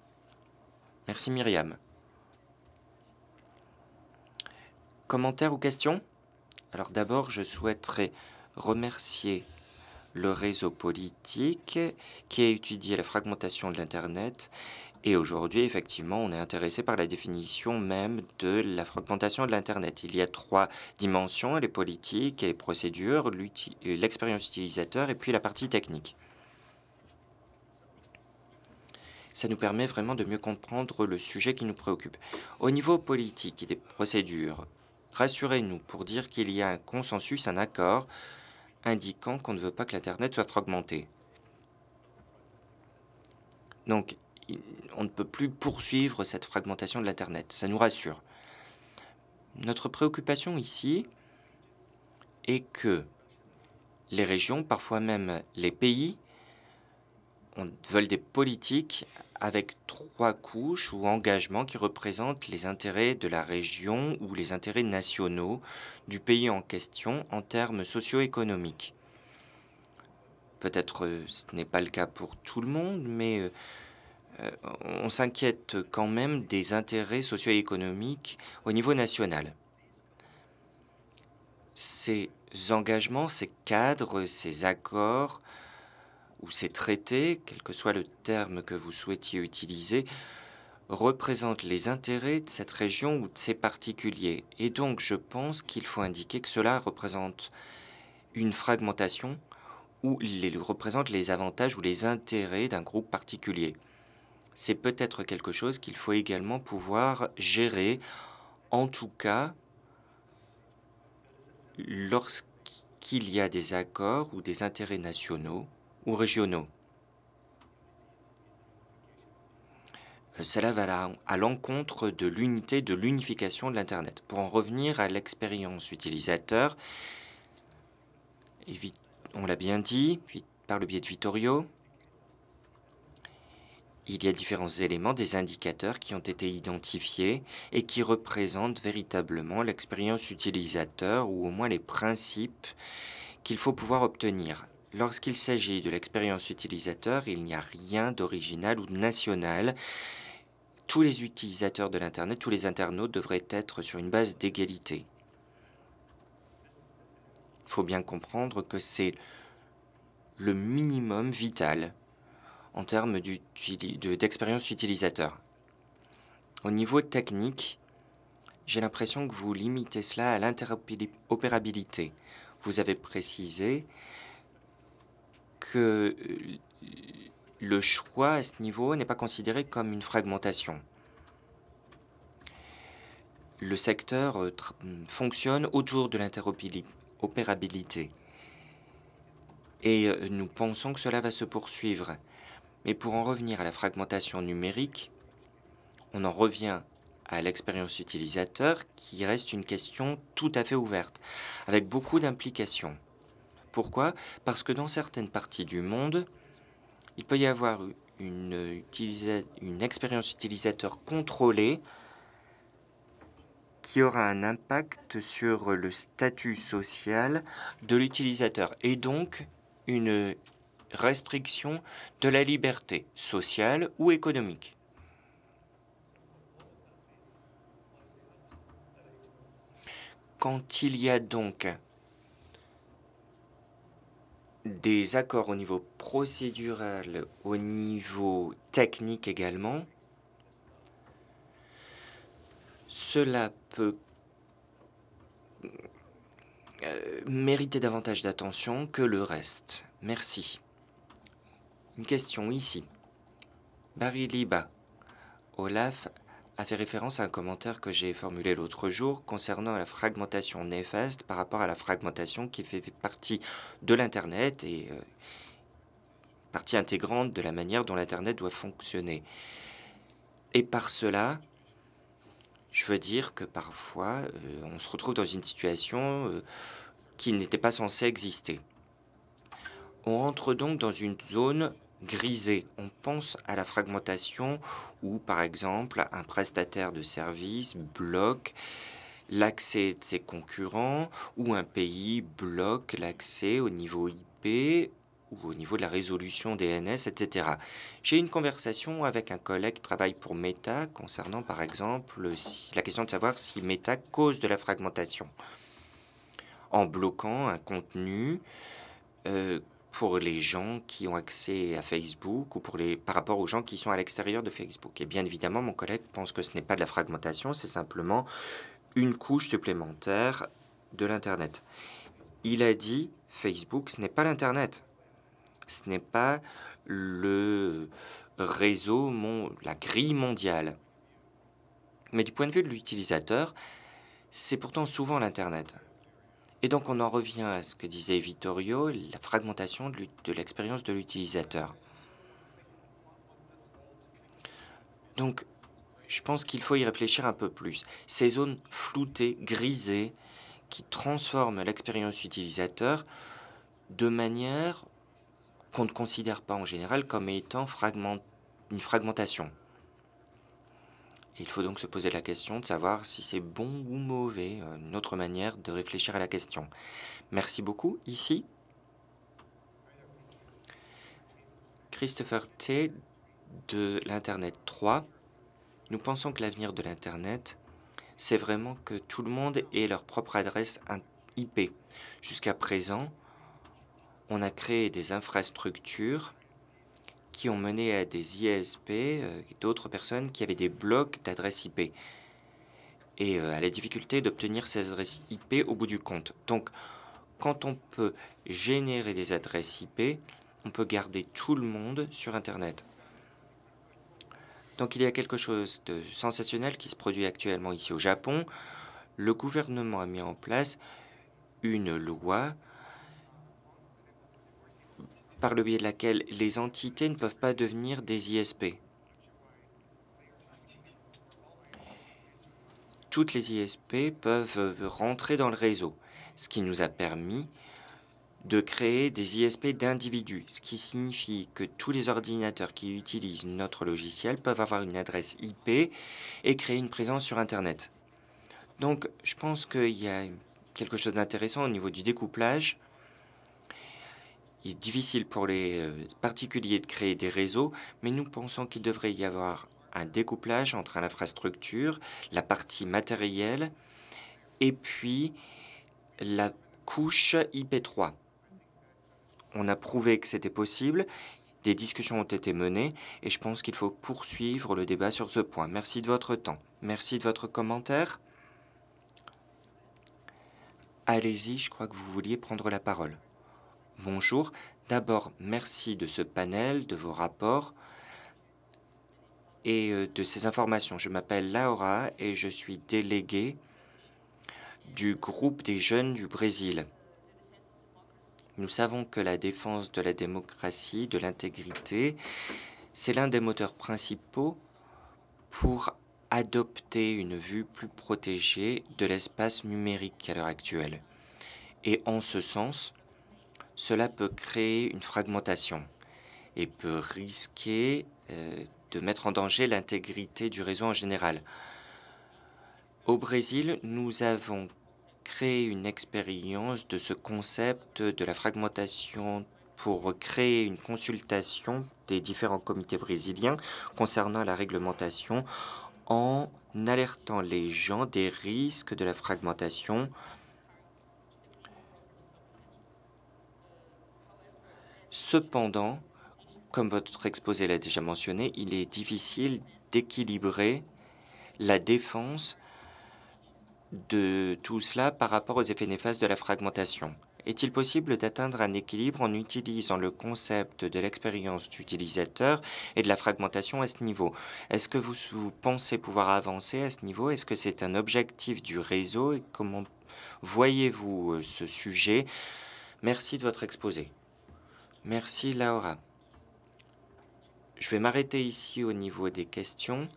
Merci Myriam. Commentaires ou questions Alors d'abord, je souhaiterais remercier le réseau politique qui a étudié la fragmentation de l'Internet et aujourd'hui, effectivement, on est intéressé par la définition même de la fragmentation de l'Internet. Il y a trois dimensions, les politiques, les procédures, l'expérience utilisateur et puis la partie technique. Ça nous permet vraiment de mieux comprendre le sujet qui nous préoccupe. Au niveau politique et des procédures, rassurez-nous pour dire qu'il y a un consensus, un accord, indiquant qu'on ne veut pas que l'Internet soit fragmenté. Donc, on ne peut plus poursuivre cette fragmentation de l'Internet. Ça nous rassure. Notre préoccupation ici est que les régions, parfois même les pays, veulent des politiques avec trois couches ou engagements qui représentent les intérêts de la région ou les intérêts nationaux du pays en question en termes socio-économiques. Peut-être euh, ce n'est pas le cas pour tout le monde, mais euh, euh, on s'inquiète quand même des intérêts socio-économiques au niveau national. Ces engagements, ces cadres, ces accords ou ces traités, quel que soit le terme que vous souhaitiez utiliser, représentent les intérêts de cette région ou de ses particuliers. Et donc je pense qu'il faut indiquer que cela représente une fragmentation ou il représente les avantages ou les intérêts d'un groupe particulier c'est peut-être quelque chose qu'il faut également pouvoir gérer, en tout cas lorsqu'il y a des accords ou des intérêts nationaux ou régionaux. Euh, cela va à l'encontre de l'unité, de l'unification de l'Internet. Pour en revenir à l'expérience utilisateur, on l'a bien dit, par le biais de Vittorio, il y a différents éléments des indicateurs qui ont été identifiés et qui représentent véritablement l'expérience utilisateur ou au moins les principes qu'il faut pouvoir obtenir. Lorsqu'il s'agit de l'expérience utilisateur, il n'y a rien d'original ou de national. Tous les utilisateurs de l'Internet, tous les internautes devraient être sur une base d'égalité. Il faut bien comprendre que c'est le minimum vital en termes d'expérience utilisateur. Au niveau technique, j'ai l'impression que vous limitez cela à l'interopérabilité. Vous avez précisé que euh, le choix à ce niveau n'est pas considéré comme une fragmentation. Le secteur euh, mm, fonctionne autour de l'interopérabilité. Et euh, nous pensons que cela va se poursuivre. Mais pour en revenir à la fragmentation numérique, on en revient à l'expérience utilisateur qui reste une question tout à fait ouverte, avec beaucoup d'implications. Pourquoi Parce que dans certaines parties du monde, il peut y avoir une, expérience utilisateur contrôlée qui aura un impact sur le statut social de l'utilisateur et donc une restriction de la liberté sociale ou économique. Quand il y a donc des accords au niveau procédural, au niveau technique également, cela peut euh, mériter davantage d'attention que le reste. Merci. Une question ici. Barry Liba. Olaf a fait référence à un commentaire que j'ai formulé l'autre jour concernant la fragmentation néfaste par rapport à la fragmentation qui fait partie de l'Internet et euh, partie intégrante de la manière dont l'Internet doit fonctionner. Et par cela, je veux dire que parfois, euh, on se retrouve dans une situation euh, qui n'était pas censée exister. On rentre donc dans une zone grisé. On pense à la fragmentation où, par exemple, un prestataire de service bloque l'accès de ses concurrents ou un pays bloque l'accès au niveau IP ou au niveau de la résolution DNS, etc. J'ai une conversation avec un collègue qui travaille pour Meta concernant, par exemple, la question de savoir si Meta cause de la fragmentation en bloquant un contenu euh, pour les gens qui ont accès à Facebook ou pour les, par rapport aux gens qui sont à l'extérieur de Facebook. Et bien évidemment, mon collègue pense que ce n'est pas de la fragmentation, c'est simplement une couche supplémentaire de l'Internet. Il a dit, Facebook, ce n'est pas l'Internet, ce n'est pas le réseau, mon, la grille mondiale. Mais du point de vue de l'utilisateur, c'est pourtant souvent l'Internet. Et donc on en revient à ce que disait Vittorio, la fragmentation de l'expérience de l'utilisateur. Donc je pense qu'il faut y réfléchir un peu plus. Ces zones floutées, grisées, qui transforment l'expérience utilisateur de manière qu'on ne considère pas en général comme étant une fragmentation. Il faut donc se poser la question de savoir si c'est bon ou mauvais, euh, une autre manière de réfléchir à la question. Merci beaucoup. Ici, Christopher T de l'Internet 3. Nous pensons que l'avenir de l'Internet, c'est vraiment que tout le monde ait leur propre adresse IP. Jusqu'à présent, on a créé des infrastructures qui ont mené à des ISP, euh, et d'autres personnes qui avaient des blocs d'adresses IP et euh, à la difficulté d'obtenir ces adresses IP au bout du compte. Donc, quand on peut générer des adresses IP, on peut garder tout le monde sur Internet. Donc il y a quelque chose de sensationnel qui se produit actuellement ici au Japon. Le gouvernement a mis en place une loi par le biais de laquelle les entités ne peuvent pas devenir des ISP. Toutes les ISP peuvent rentrer dans le réseau, ce qui nous a permis de créer des ISP d'individus, ce qui signifie que tous les ordinateurs qui utilisent notre logiciel peuvent avoir une adresse IP et créer une présence sur Internet. Donc je pense qu'il y a quelque chose d'intéressant au niveau du découplage est difficile pour les euh, particuliers de créer des réseaux, mais nous pensons qu'il devrait y avoir un découplage entre l'infrastructure, la partie matérielle et puis la couche IP3. On a prouvé que c'était possible, des discussions ont été menées et je pense qu'il faut poursuivre le débat sur ce point. Merci de votre temps, merci de votre commentaire. Allez-y, je crois que vous vouliez prendre la parole bonjour. D'abord, merci de ce panel, de vos rapports et euh, de ces informations. Je m'appelle Laura et je suis déléguée du groupe des jeunes du Brésil. Nous savons que la défense de la démocratie, de l'intégrité, c'est l'un des moteurs principaux pour adopter une vue plus protégée de l'espace numérique à l'heure actuelle. Et en ce sens, cela peut créer une fragmentation et peut risquer euh, de mettre en danger l'intégrité du réseau en général. Au Brésil, nous avons créé une expérience de ce concept de la fragmentation pour créer une consultation des différents comités brésiliens concernant la réglementation en alertant les gens des risques de la fragmentation Cependant, comme votre exposé l'a déjà mentionné, il est difficile d'équilibrer la défense de tout cela par rapport aux effets néfastes de la fragmentation. Est-il possible d'atteindre un équilibre en utilisant le concept de l'expérience d'utilisateur et de la fragmentation à ce niveau Est-ce que vous, pensez pouvoir avancer à ce niveau Est-ce que c'est un objectif du réseau et comment voyez-vous euh, ce sujet Merci de votre exposé. Merci Laura. Je vais m'arrêter ici au niveau des questions.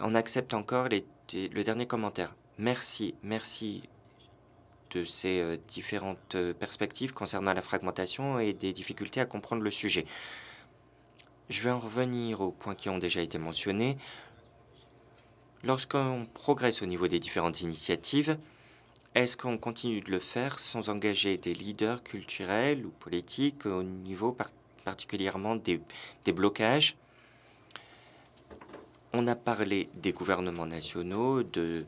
On accepte encore le dernier commentaire. Merci, merci de ces euh, différentes euh, perspectives concernant la fragmentation et des difficultés à comprendre le sujet. Je vais en revenir aux points qui ont déjà été mentionnés. Lorsqu'on progresse au niveau des différentes initiatives, est-ce qu'on continue de le faire sans engager des leaders culturels ou politiques au niveau particulièrement des, blocages On a parlé des gouvernements nationaux, de,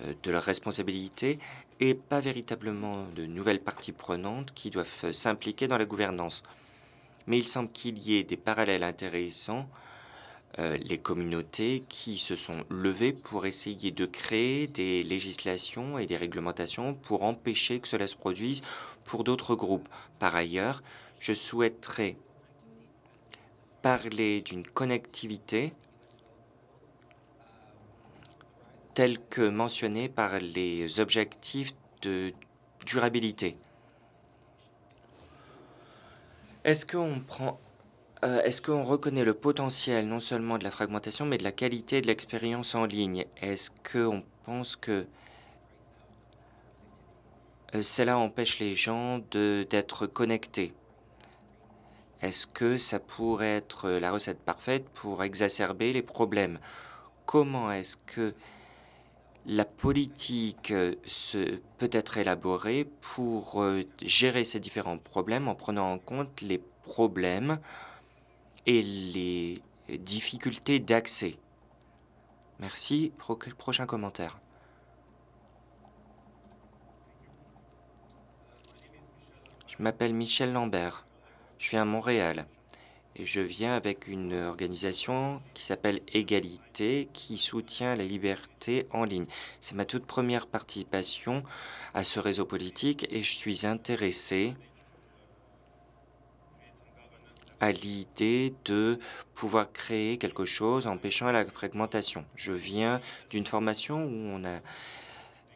euh, de leurs responsabilités et pas véritablement de nouvelles parties prenantes qui doivent euh, s'impliquer dans la gouvernance. Mais il semble qu'il y ait des parallèles intéressants euh, les communautés qui se sont levées pour essayer de créer des législations et des réglementations pour empêcher que cela se produise pour d'autres groupes. Par ailleurs, je souhaiterais parler d'une connectivité telle que mentionnée par les objectifs de durabilité. Est-ce qu'on prend euh, est-ce qu'on reconnaît le potentiel non seulement de la fragmentation, mais de la qualité de l'expérience en ligne Est-ce qu'on pense que euh, cela empêche les gens d'être connectés Est-ce que ça pourrait être euh, la recette parfaite pour exacerber les problèmes Comment est-ce que la politique se, peut être élaborée pour gérer ces différents problèmes en prenant en compte les problèmes et les difficultés d'accès. Merci. le prochain commentaire. Je m'appelle Michel Lambert. Je viens à Montréal. Et je viens avec une organisation qui s'appelle Égalité, qui soutient la liberté en ligne. C'est ma toute première participation à ce réseau politique et je suis intéressé à l'idée de pouvoir créer quelque chose empêchant la fragmentation. Je viens d'une formation où on a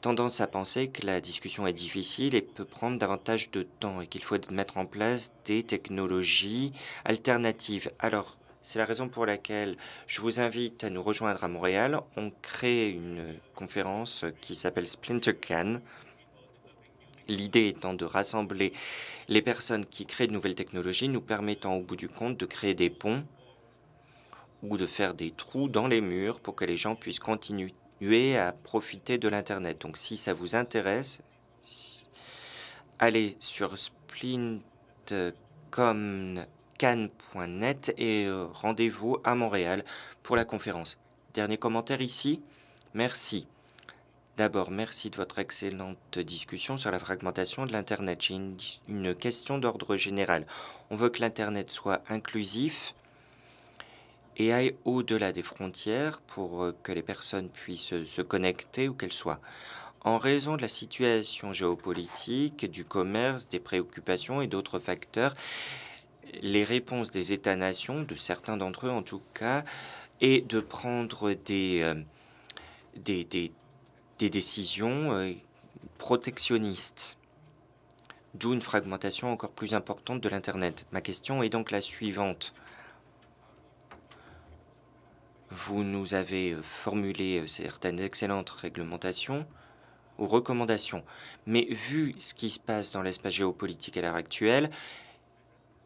tendance à penser que la discussion est difficile et peut prendre davantage de temps et qu'il faut mettre en place des technologies alternatives. Alors, c'est la raison pour laquelle je vous invite à nous rejoindre à Montréal. On crée une conférence qui s'appelle Splinter Can. L'idée étant de rassembler les personnes qui créent de nouvelles technologies, nous permettant au bout du compte de créer des ponts ou de faire des trous dans les murs pour que les gens puissent continuer à profiter de l'Internet. Donc si ça vous intéresse, allez sur splintcom.net et euh, rendez-vous à Montréal pour la conférence. Dernier commentaire ici. Merci. D'abord, merci de votre excellente discussion sur la fragmentation de l'Internet. J'ai une, question d'ordre général. On veut que l'Internet soit inclusif et aille au-delà des frontières pour euh, que les personnes puissent se connecter où qu'elles soient. En raison de la situation géopolitique, du commerce, des préoccupations et d'autres facteurs, les réponses des États-nations, de certains d'entre eux en tout cas, est de prendre des, euh, des, des des décisions euh, protectionnistes, d'où une fragmentation encore plus importante de l'Internet. Ma question est donc la suivante. Vous nous avez euh, formulé euh, certaines excellentes réglementations ou recommandations, mais vu ce qui se passe dans l'espace géopolitique à l'heure actuelle,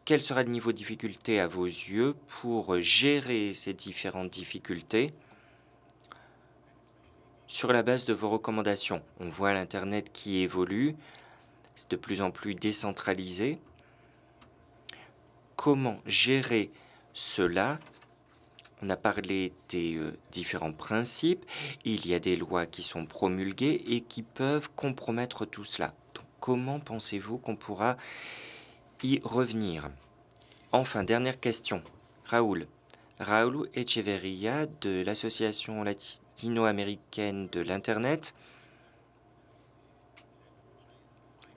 quel sera le niveau de difficulté à vos yeux pour gérer ces différentes difficultés sur la base de vos recommandations. On voit l'Internet qui évolue, c'est de plus en plus décentralisé. Comment gérer cela on a parlé des euh, différents principes. Il y a des lois qui sont promulguées et qui peuvent compromettre tout cela. comment pensez-vous qu'on pourra y revenir Enfin, dernière question. Raoul. Raoul Echeverria de l'association dino américaine de l'Internet,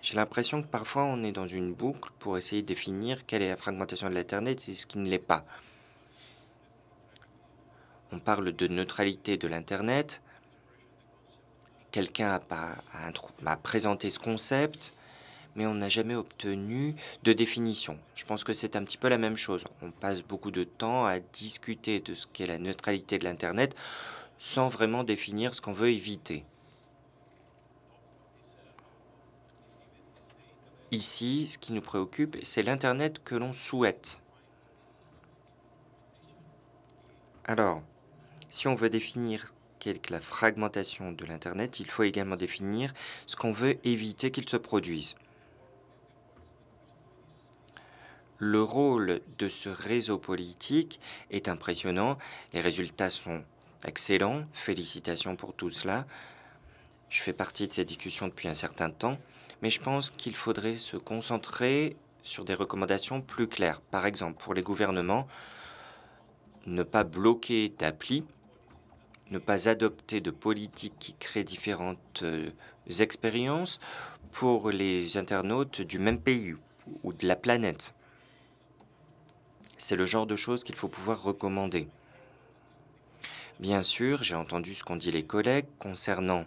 j'ai l'impression que parfois on est dans une boucle pour essayer de définir quelle est la fragmentation de l'Internet et ce qui ne l'est pas. On parle de neutralité de l'Internet. Quelqu'un m'a présenté ce concept, mais on n'a jamais obtenu de définition. Je pense que c'est un petit peu la même chose. On passe beaucoup de temps à discuter de ce qu'est la neutralité de l'Internet sans vraiment définir ce qu'on veut éviter. Ici, ce qui nous préoccupe, c'est l'Internet que l'on souhaite. Alors, si on veut définir la fragmentation de l'Internet, il faut également définir ce qu'on veut éviter qu'il se produise. Le rôle de ce réseau politique est impressionnant, les résultats sont Excellent, félicitations pour tout cela. Je fais partie de ces discussions depuis un certain temps, mais je pense qu'il faudrait se concentrer sur des recommandations plus claires. Par exemple, pour les gouvernements, ne pas bloquer d'appli, ne pas adopter de politiques qui créent différentes euh, expériences pour les internautes du même pays ou de la planète. C'est le genre de choses qu'il faut pouvoir recommander. Bien sûr, j'ai entendu ce qu'ont dit les collègues concernant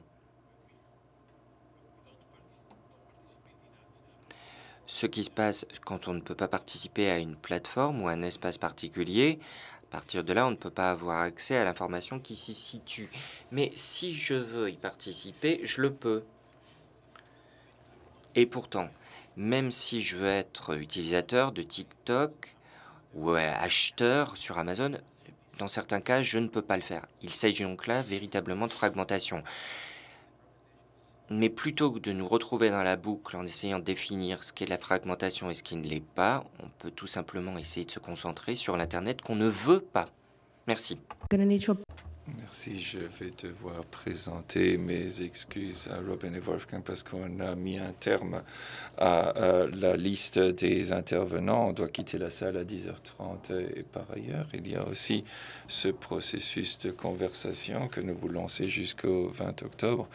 ce qui se passe quand on ne peut pas participer à une plateforme ou à un espace particulier. À partir de là, on ne peut pas avoir accès à l'information qui s'y situe. Mais si je veux y participer, je le peux. Et pourtant, même si je veux être utilisateur de TikTok ou acheteur sur Amazon, dans certains cas, je ne peux pas le faire. Il s'agit donc là véritablement de fragmentation. Mais plutôt que de nous retrouver dans la boucle en essayant de définir ce qu'est la fragmentation et ce qui ne l'est pas, on peut tout simplement essayer de se concentrer sur l'Internet qu'on ne veut pas. Merci. Merci, je vais devoir présenter mes excuses à Robin et Wolfgang parce qu'on a mis un terme à, euh, la liste des intervenants. On doit quitter la salle à 10h30 et par ailleurs, il y a aussi ce processus de conversation que nous voulons lancer jusqu'au 20 octobre,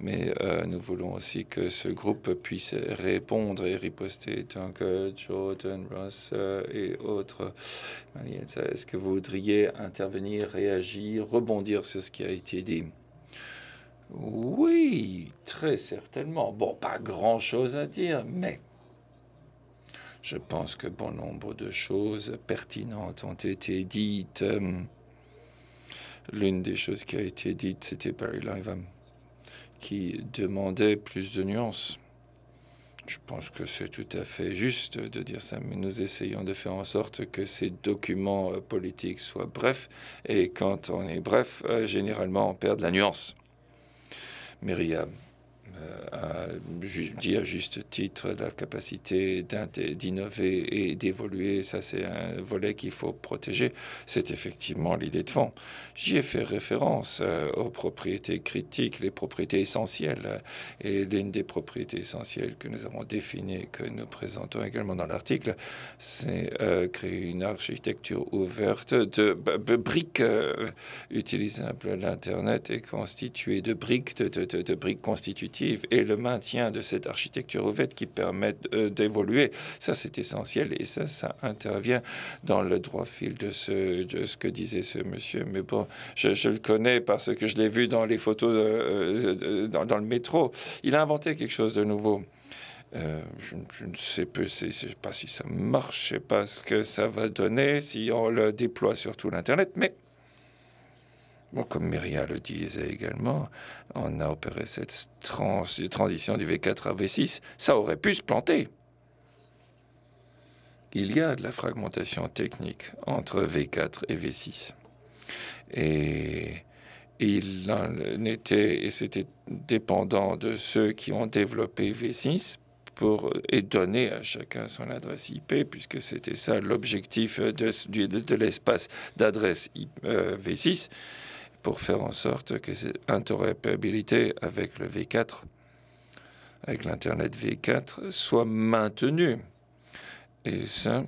mais euh, nous voulons aussi que ce groupe puisse répondre et riposter. Donc, que euh, Jordan, Ross et autres, est-ce que vous voudriez intervenir, réagir, rebondir dire sur ce qui a été dit. Oui, très certainement. Bon, pas grand-chose à dire, mais je pense que bon nombre de choses pertinentes ont été dites. Euh, l'une des choses qui a été dite, c'était Barry ivan qui demandait plus de nuances. Je pense que c'est tout à fait juste de dire ça, mais nous essayons de faire en sorte que ces documents euh, politiques soient brefs, et quand on est bref, euh, généralement on perd de la nuance. Myriam. Euh, à, dire à juste titre, la capacité d'innover et d'évoluer. Ça, c'est un volet qu'il faut protéger. C'est effectivement l'idée de fond. J'y ai fait référence euh, aux propriétés critiques, les propriétés essentielles. Et l'une des propriétés essentielles que nous avons définies, que nous présentons également dans l'article, c'est euh, créer une architecture ouverte de, bah, briques utilisables à l'Internet et constituée de briques, de briques constitutives et le maintien de cette architecture ouverte qui permet euh, d'évoluer. Ça, c'est essentiel et ça, ça intervient dans le droit fil de ce, ce que disait ce monsieur. Mais bon, je, le connais parce que je l'ai vu dans les photos de, euh, dans, le métro. Il a inventé quelque chose de nouveau. Euh, je, ne sais, pas si ça marche, je ne sais pas ce que ça va donner si on le déploie sur tout l'Internet, mais Bon, comme Myria le disait également, on a opéré cette transition du V4 à V6. Ça aurait pu se planter. Il y a de la fragmentation technique entre V4 et V6. Et il en était, et c'était dépendant de ceux qui ont développé V6 pour, et donner à chacun son adresse IP, puisque c'était ça l'objectif de, l'espace d'adresse euh, V6 pour faire en sorte que cette interopérabilité avec le V4, avec l'Internet V4, soit maintenue. Et ça,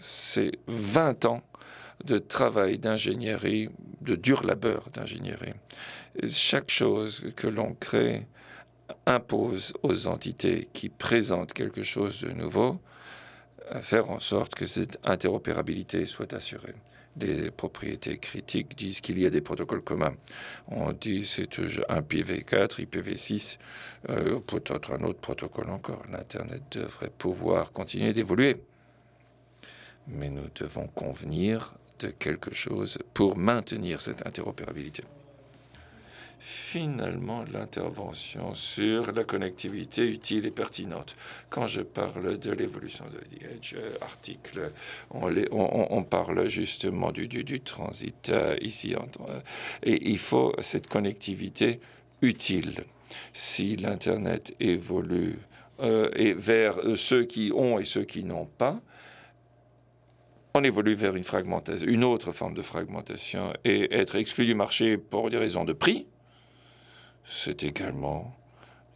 c'est 20 ans de travail d'ingénierie, de dur labeur d'ingénierie. Chaque chose que l'on crée impose aux entités qui présentent quelque chose de nouveau à faire en sorte que cette interopérabilité soit assurée les propriétés critiques disent qu'il y a des protocoles communs. On dit c'est un IPv4, IPv6, euh, peut-être un autre protocole encore. L'Internet devrait pouvoir continuer d'évoluer. Mais nous devons convenir de quelque chose pour maintenir cette interopérabilité finalement l'intervention sur la connectivité utile et pertinente. Quand je parle de l'évolution de Edge euh, article, on, on, parle justement du, du, transit euh, ici. Euh, et il faut cette connectivité utile. Si l'Internet évolue et vers ceux qui ont et ceux qui n'ont pas, on évolue vers une, fragmentation, une autre forme de fragmentation et être exclu du marché pour des raisons de prix c'est également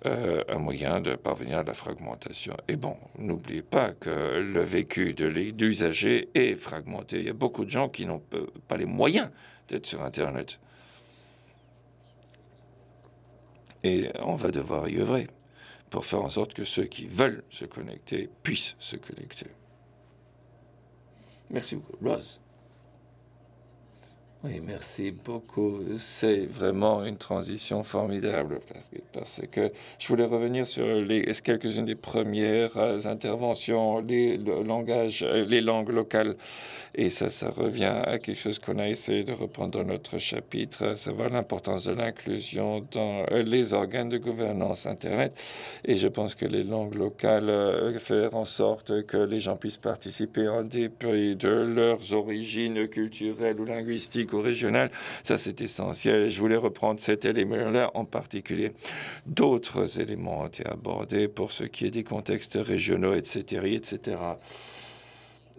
euh, un moyen de parvenir à la fragmentation. Et bon, n'oubliez pas que le vécu de l'usager est fragmenté. Il y a beaucoup de gens qui n'ont pas les moyens d'être sur Internet. Et on va devoir y œuvrer pour faire en sorte que ceux qui veulent se connecter puissent se connecter. Merci beaucoup. Rose. Oui, merci beaucoup. C'est vraiment une transition formidable parce que je voulais revenir sur les, quelques-unes des premières interventions, les, langages, les langues locales. Et ça, ça revient à quelque chose qu'on a essayé de reprendre dans notre chapitre, à savoir l'importance de l'inclusion dans euh, les organes de gouvernance Internet. Et je pense que les langues locales euh, faire en sorte que les gens puissent participer en dépit de leurs origines culturelles ou linguistiques régional Ça, c'est essentiel. je voulais reprendre cet élément-là en particulier. D'autres éléments ont été abordés pour ce qui est des contextes régionaux, etc., etc.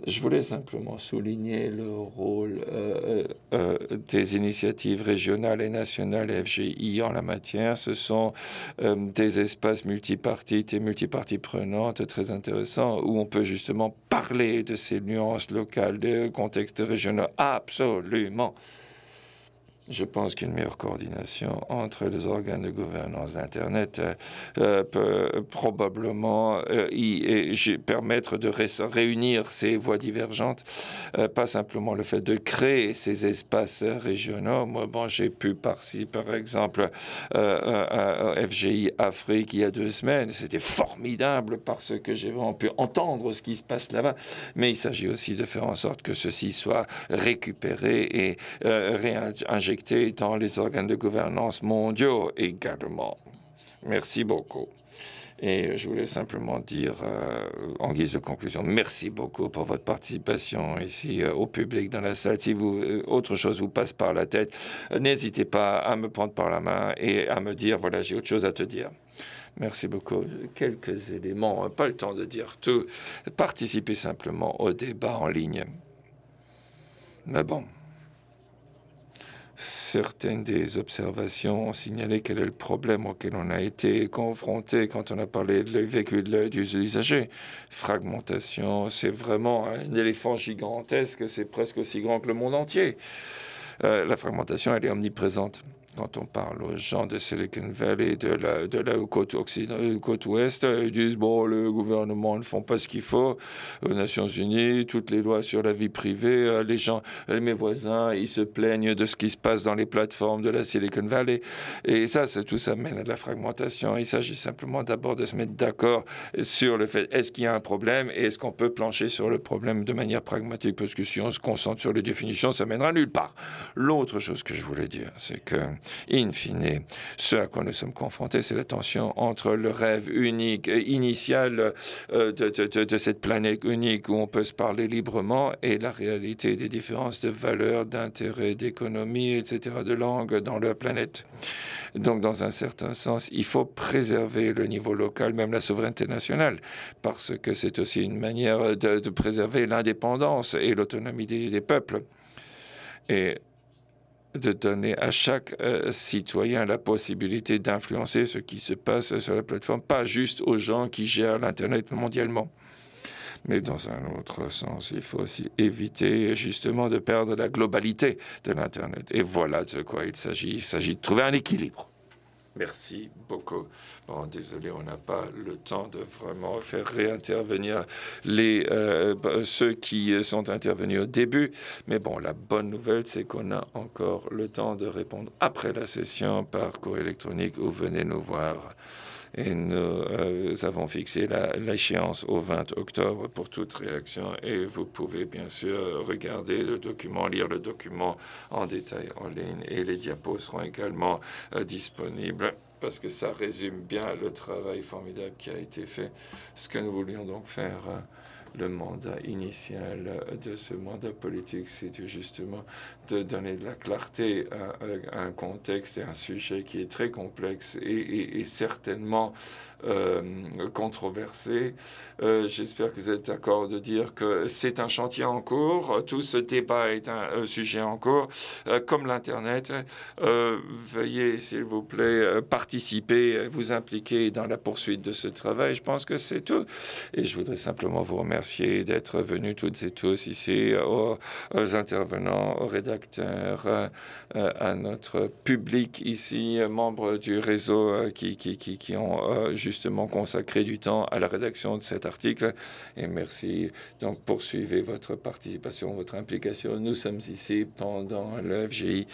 Je voulais simplement souligner le rôle euh, euh, euh, des initiatives régionales et nationales FGI en la matière. Ce sont des espaces multipartites et multiparties prenantes très intéressants où on peut justement parler de ces nuances locales, de contextes régionaux. Absolument. Je pense qu'une meilleure coordination entre les organes de gouvernance d'Internet euh, euh, peut probablement euh, permettre de réunir ces voies divergentes, pas simplement le fait de créer ces espaces régionaux. Moi, bon, j'ai pu par par exemple, FGI Afrique il y a deux semaines. C'était formidable parce que j'ai vraiment pu entendre ce qui se passe là-bas. Mais il s'agit aussi de faire en sorte que ceci soit récupéré et réinjecté dans les organes de gouvernance mondiaux également. Merci beaucoup. Et je voulais simplement dire, euh, en guise de conclusion, merci beaucoup pour votre participation ici euh, au public dans la salle. Si vous, euh, autre chose vous passe par la tête, n'hésitez pas à me prendre par la main et à me dire, voilà, j'ai autre chose à te dire. Merci beaucoup. Quelques éléments, hein, pas le temps de dire tout. Participez simplement au débat en ligne. Mais bon certaines des observations ont signalé quel est le problème auquel on a été confronté quand on a parlé de vécu de usager Fragmentation, c'est vraiment un éléphant gigantesque, c'est presque aussi grand que le monde entier. Euh, la fragmentation, elle est omniprésente quand on parle aux gens de Silicon Valley, de la, de la côte euh, côte ouest, euh, ils disent bon, le gouvernement ne font pas ce qu'il faut. Aux Nations Unies, toutes les lois sur la vie privée, euh, les gens, mes voisins, ils se plaignent de ce qui se passe dans les plateformes de la Silicon Valley. Et ça, tout ça mène à de la fragmentation. Il s'agit simplement d'abord de se mettre d'accord sur le fait est-ce qu'il y a un problème et est-ce qu'on peut plancher sur le problème de manière pragmatique, parce que si on se concentre sur les définitions, ça mènera nulle part. L'autre chose que je voulais dire, c'est que In fine, ce à quoi nous sommes confrontés, c'est la tension entre le rêve unique, initial euh, de, cette planète unique où on peut se parler librement et la réalité des différences de valeurs, d'intérêts, d'économie, etc., de langues dans la planète. Donc, dans un certain sens, il faut préserver le niveau local, même la souveraineté nationale, parce que c'est aussi une manière de, préserver l'indépendance et l'autonomie des, des peuples. Et de donner à chaque euh, citoyen la possibilité d'influencer ce qui se passe sur la plateforme, pas juste aux gens qui gèrent l'Internet mondialement. Mais dans un autre sens, il faut aussi éviter justement de perdre la globalité de l'Internet. Et voilà de quoi il s'agit. Il s'agit de trouver un équilibre. Merci beaucoup. Bon, désolé, on n'a pas le temps de vraiment faire réintervenir les, euh, bah, ceux qui sont intervenus au début. Mais bon, la bonne nouvelle, c'est qu'on a encore le temps de répondre après la session par cours électronique ou venez nous voir et nous euh, avons fixé l'échéance au 20 octobre pour toute réaction et vous pouvez bien sûr regarder le document, lire le document en détail en ligne et les diapos seront également euh, disponibles parce que ça résume bien le travail formidable qui a été fait, ce que nous voulions donc faire euh, le mandat initial euh, de ce mandat politique, c'est justement de donner de la clarté à, un contexte et à un sujet qui est très complexe et, et, et certainement euh, controversé. Euh, j'espère que vous êtes d'accord de dire que c'est un chantier en cours. Tout ce débat est un euh, sujet en cours, comme l'Internet. veuillez, s'il vous plaît, participer, vous impliquer dans la poursuite de ce travail. Je pense que c'est tout. Et je voudrais simplement vous remercier d'être venus toutes et tous ici, aux, intervenants, aux rédacteurs, à notre public ici, membres du réseau qui, qui, qui, qui ont justement consacré du temps à la rédaction de cet article. Et merci. Donc, poursuivez votre participation, votre implication. Nous sommes ici pendant le FGI.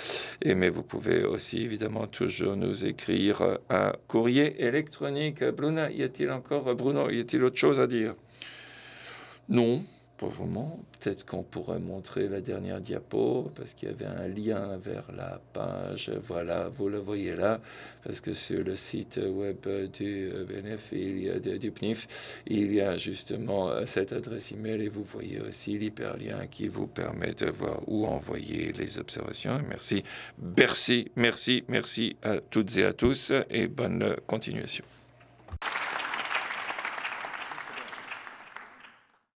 Et, mais vous pouvez aussi, évidemment, toujours nous écrire un courrier électronique. Bruno, y a-t-il encore, Bruno, y a-t-il autre chose à dire? Non peut-être qu'on pourrait montrer la dernière diapo parce qu'il y avait un lien vers la page. Voilà, vous le voyez là, parce que sur le site web du BNF, il y a du PNIF, il y a justement euh, cette adresse email et vous voyez aussi l'hyperlien qui vous permet de voir où envoyer les observations. Merci, merci, merci, merci à toutes et à tous et bonne continuation.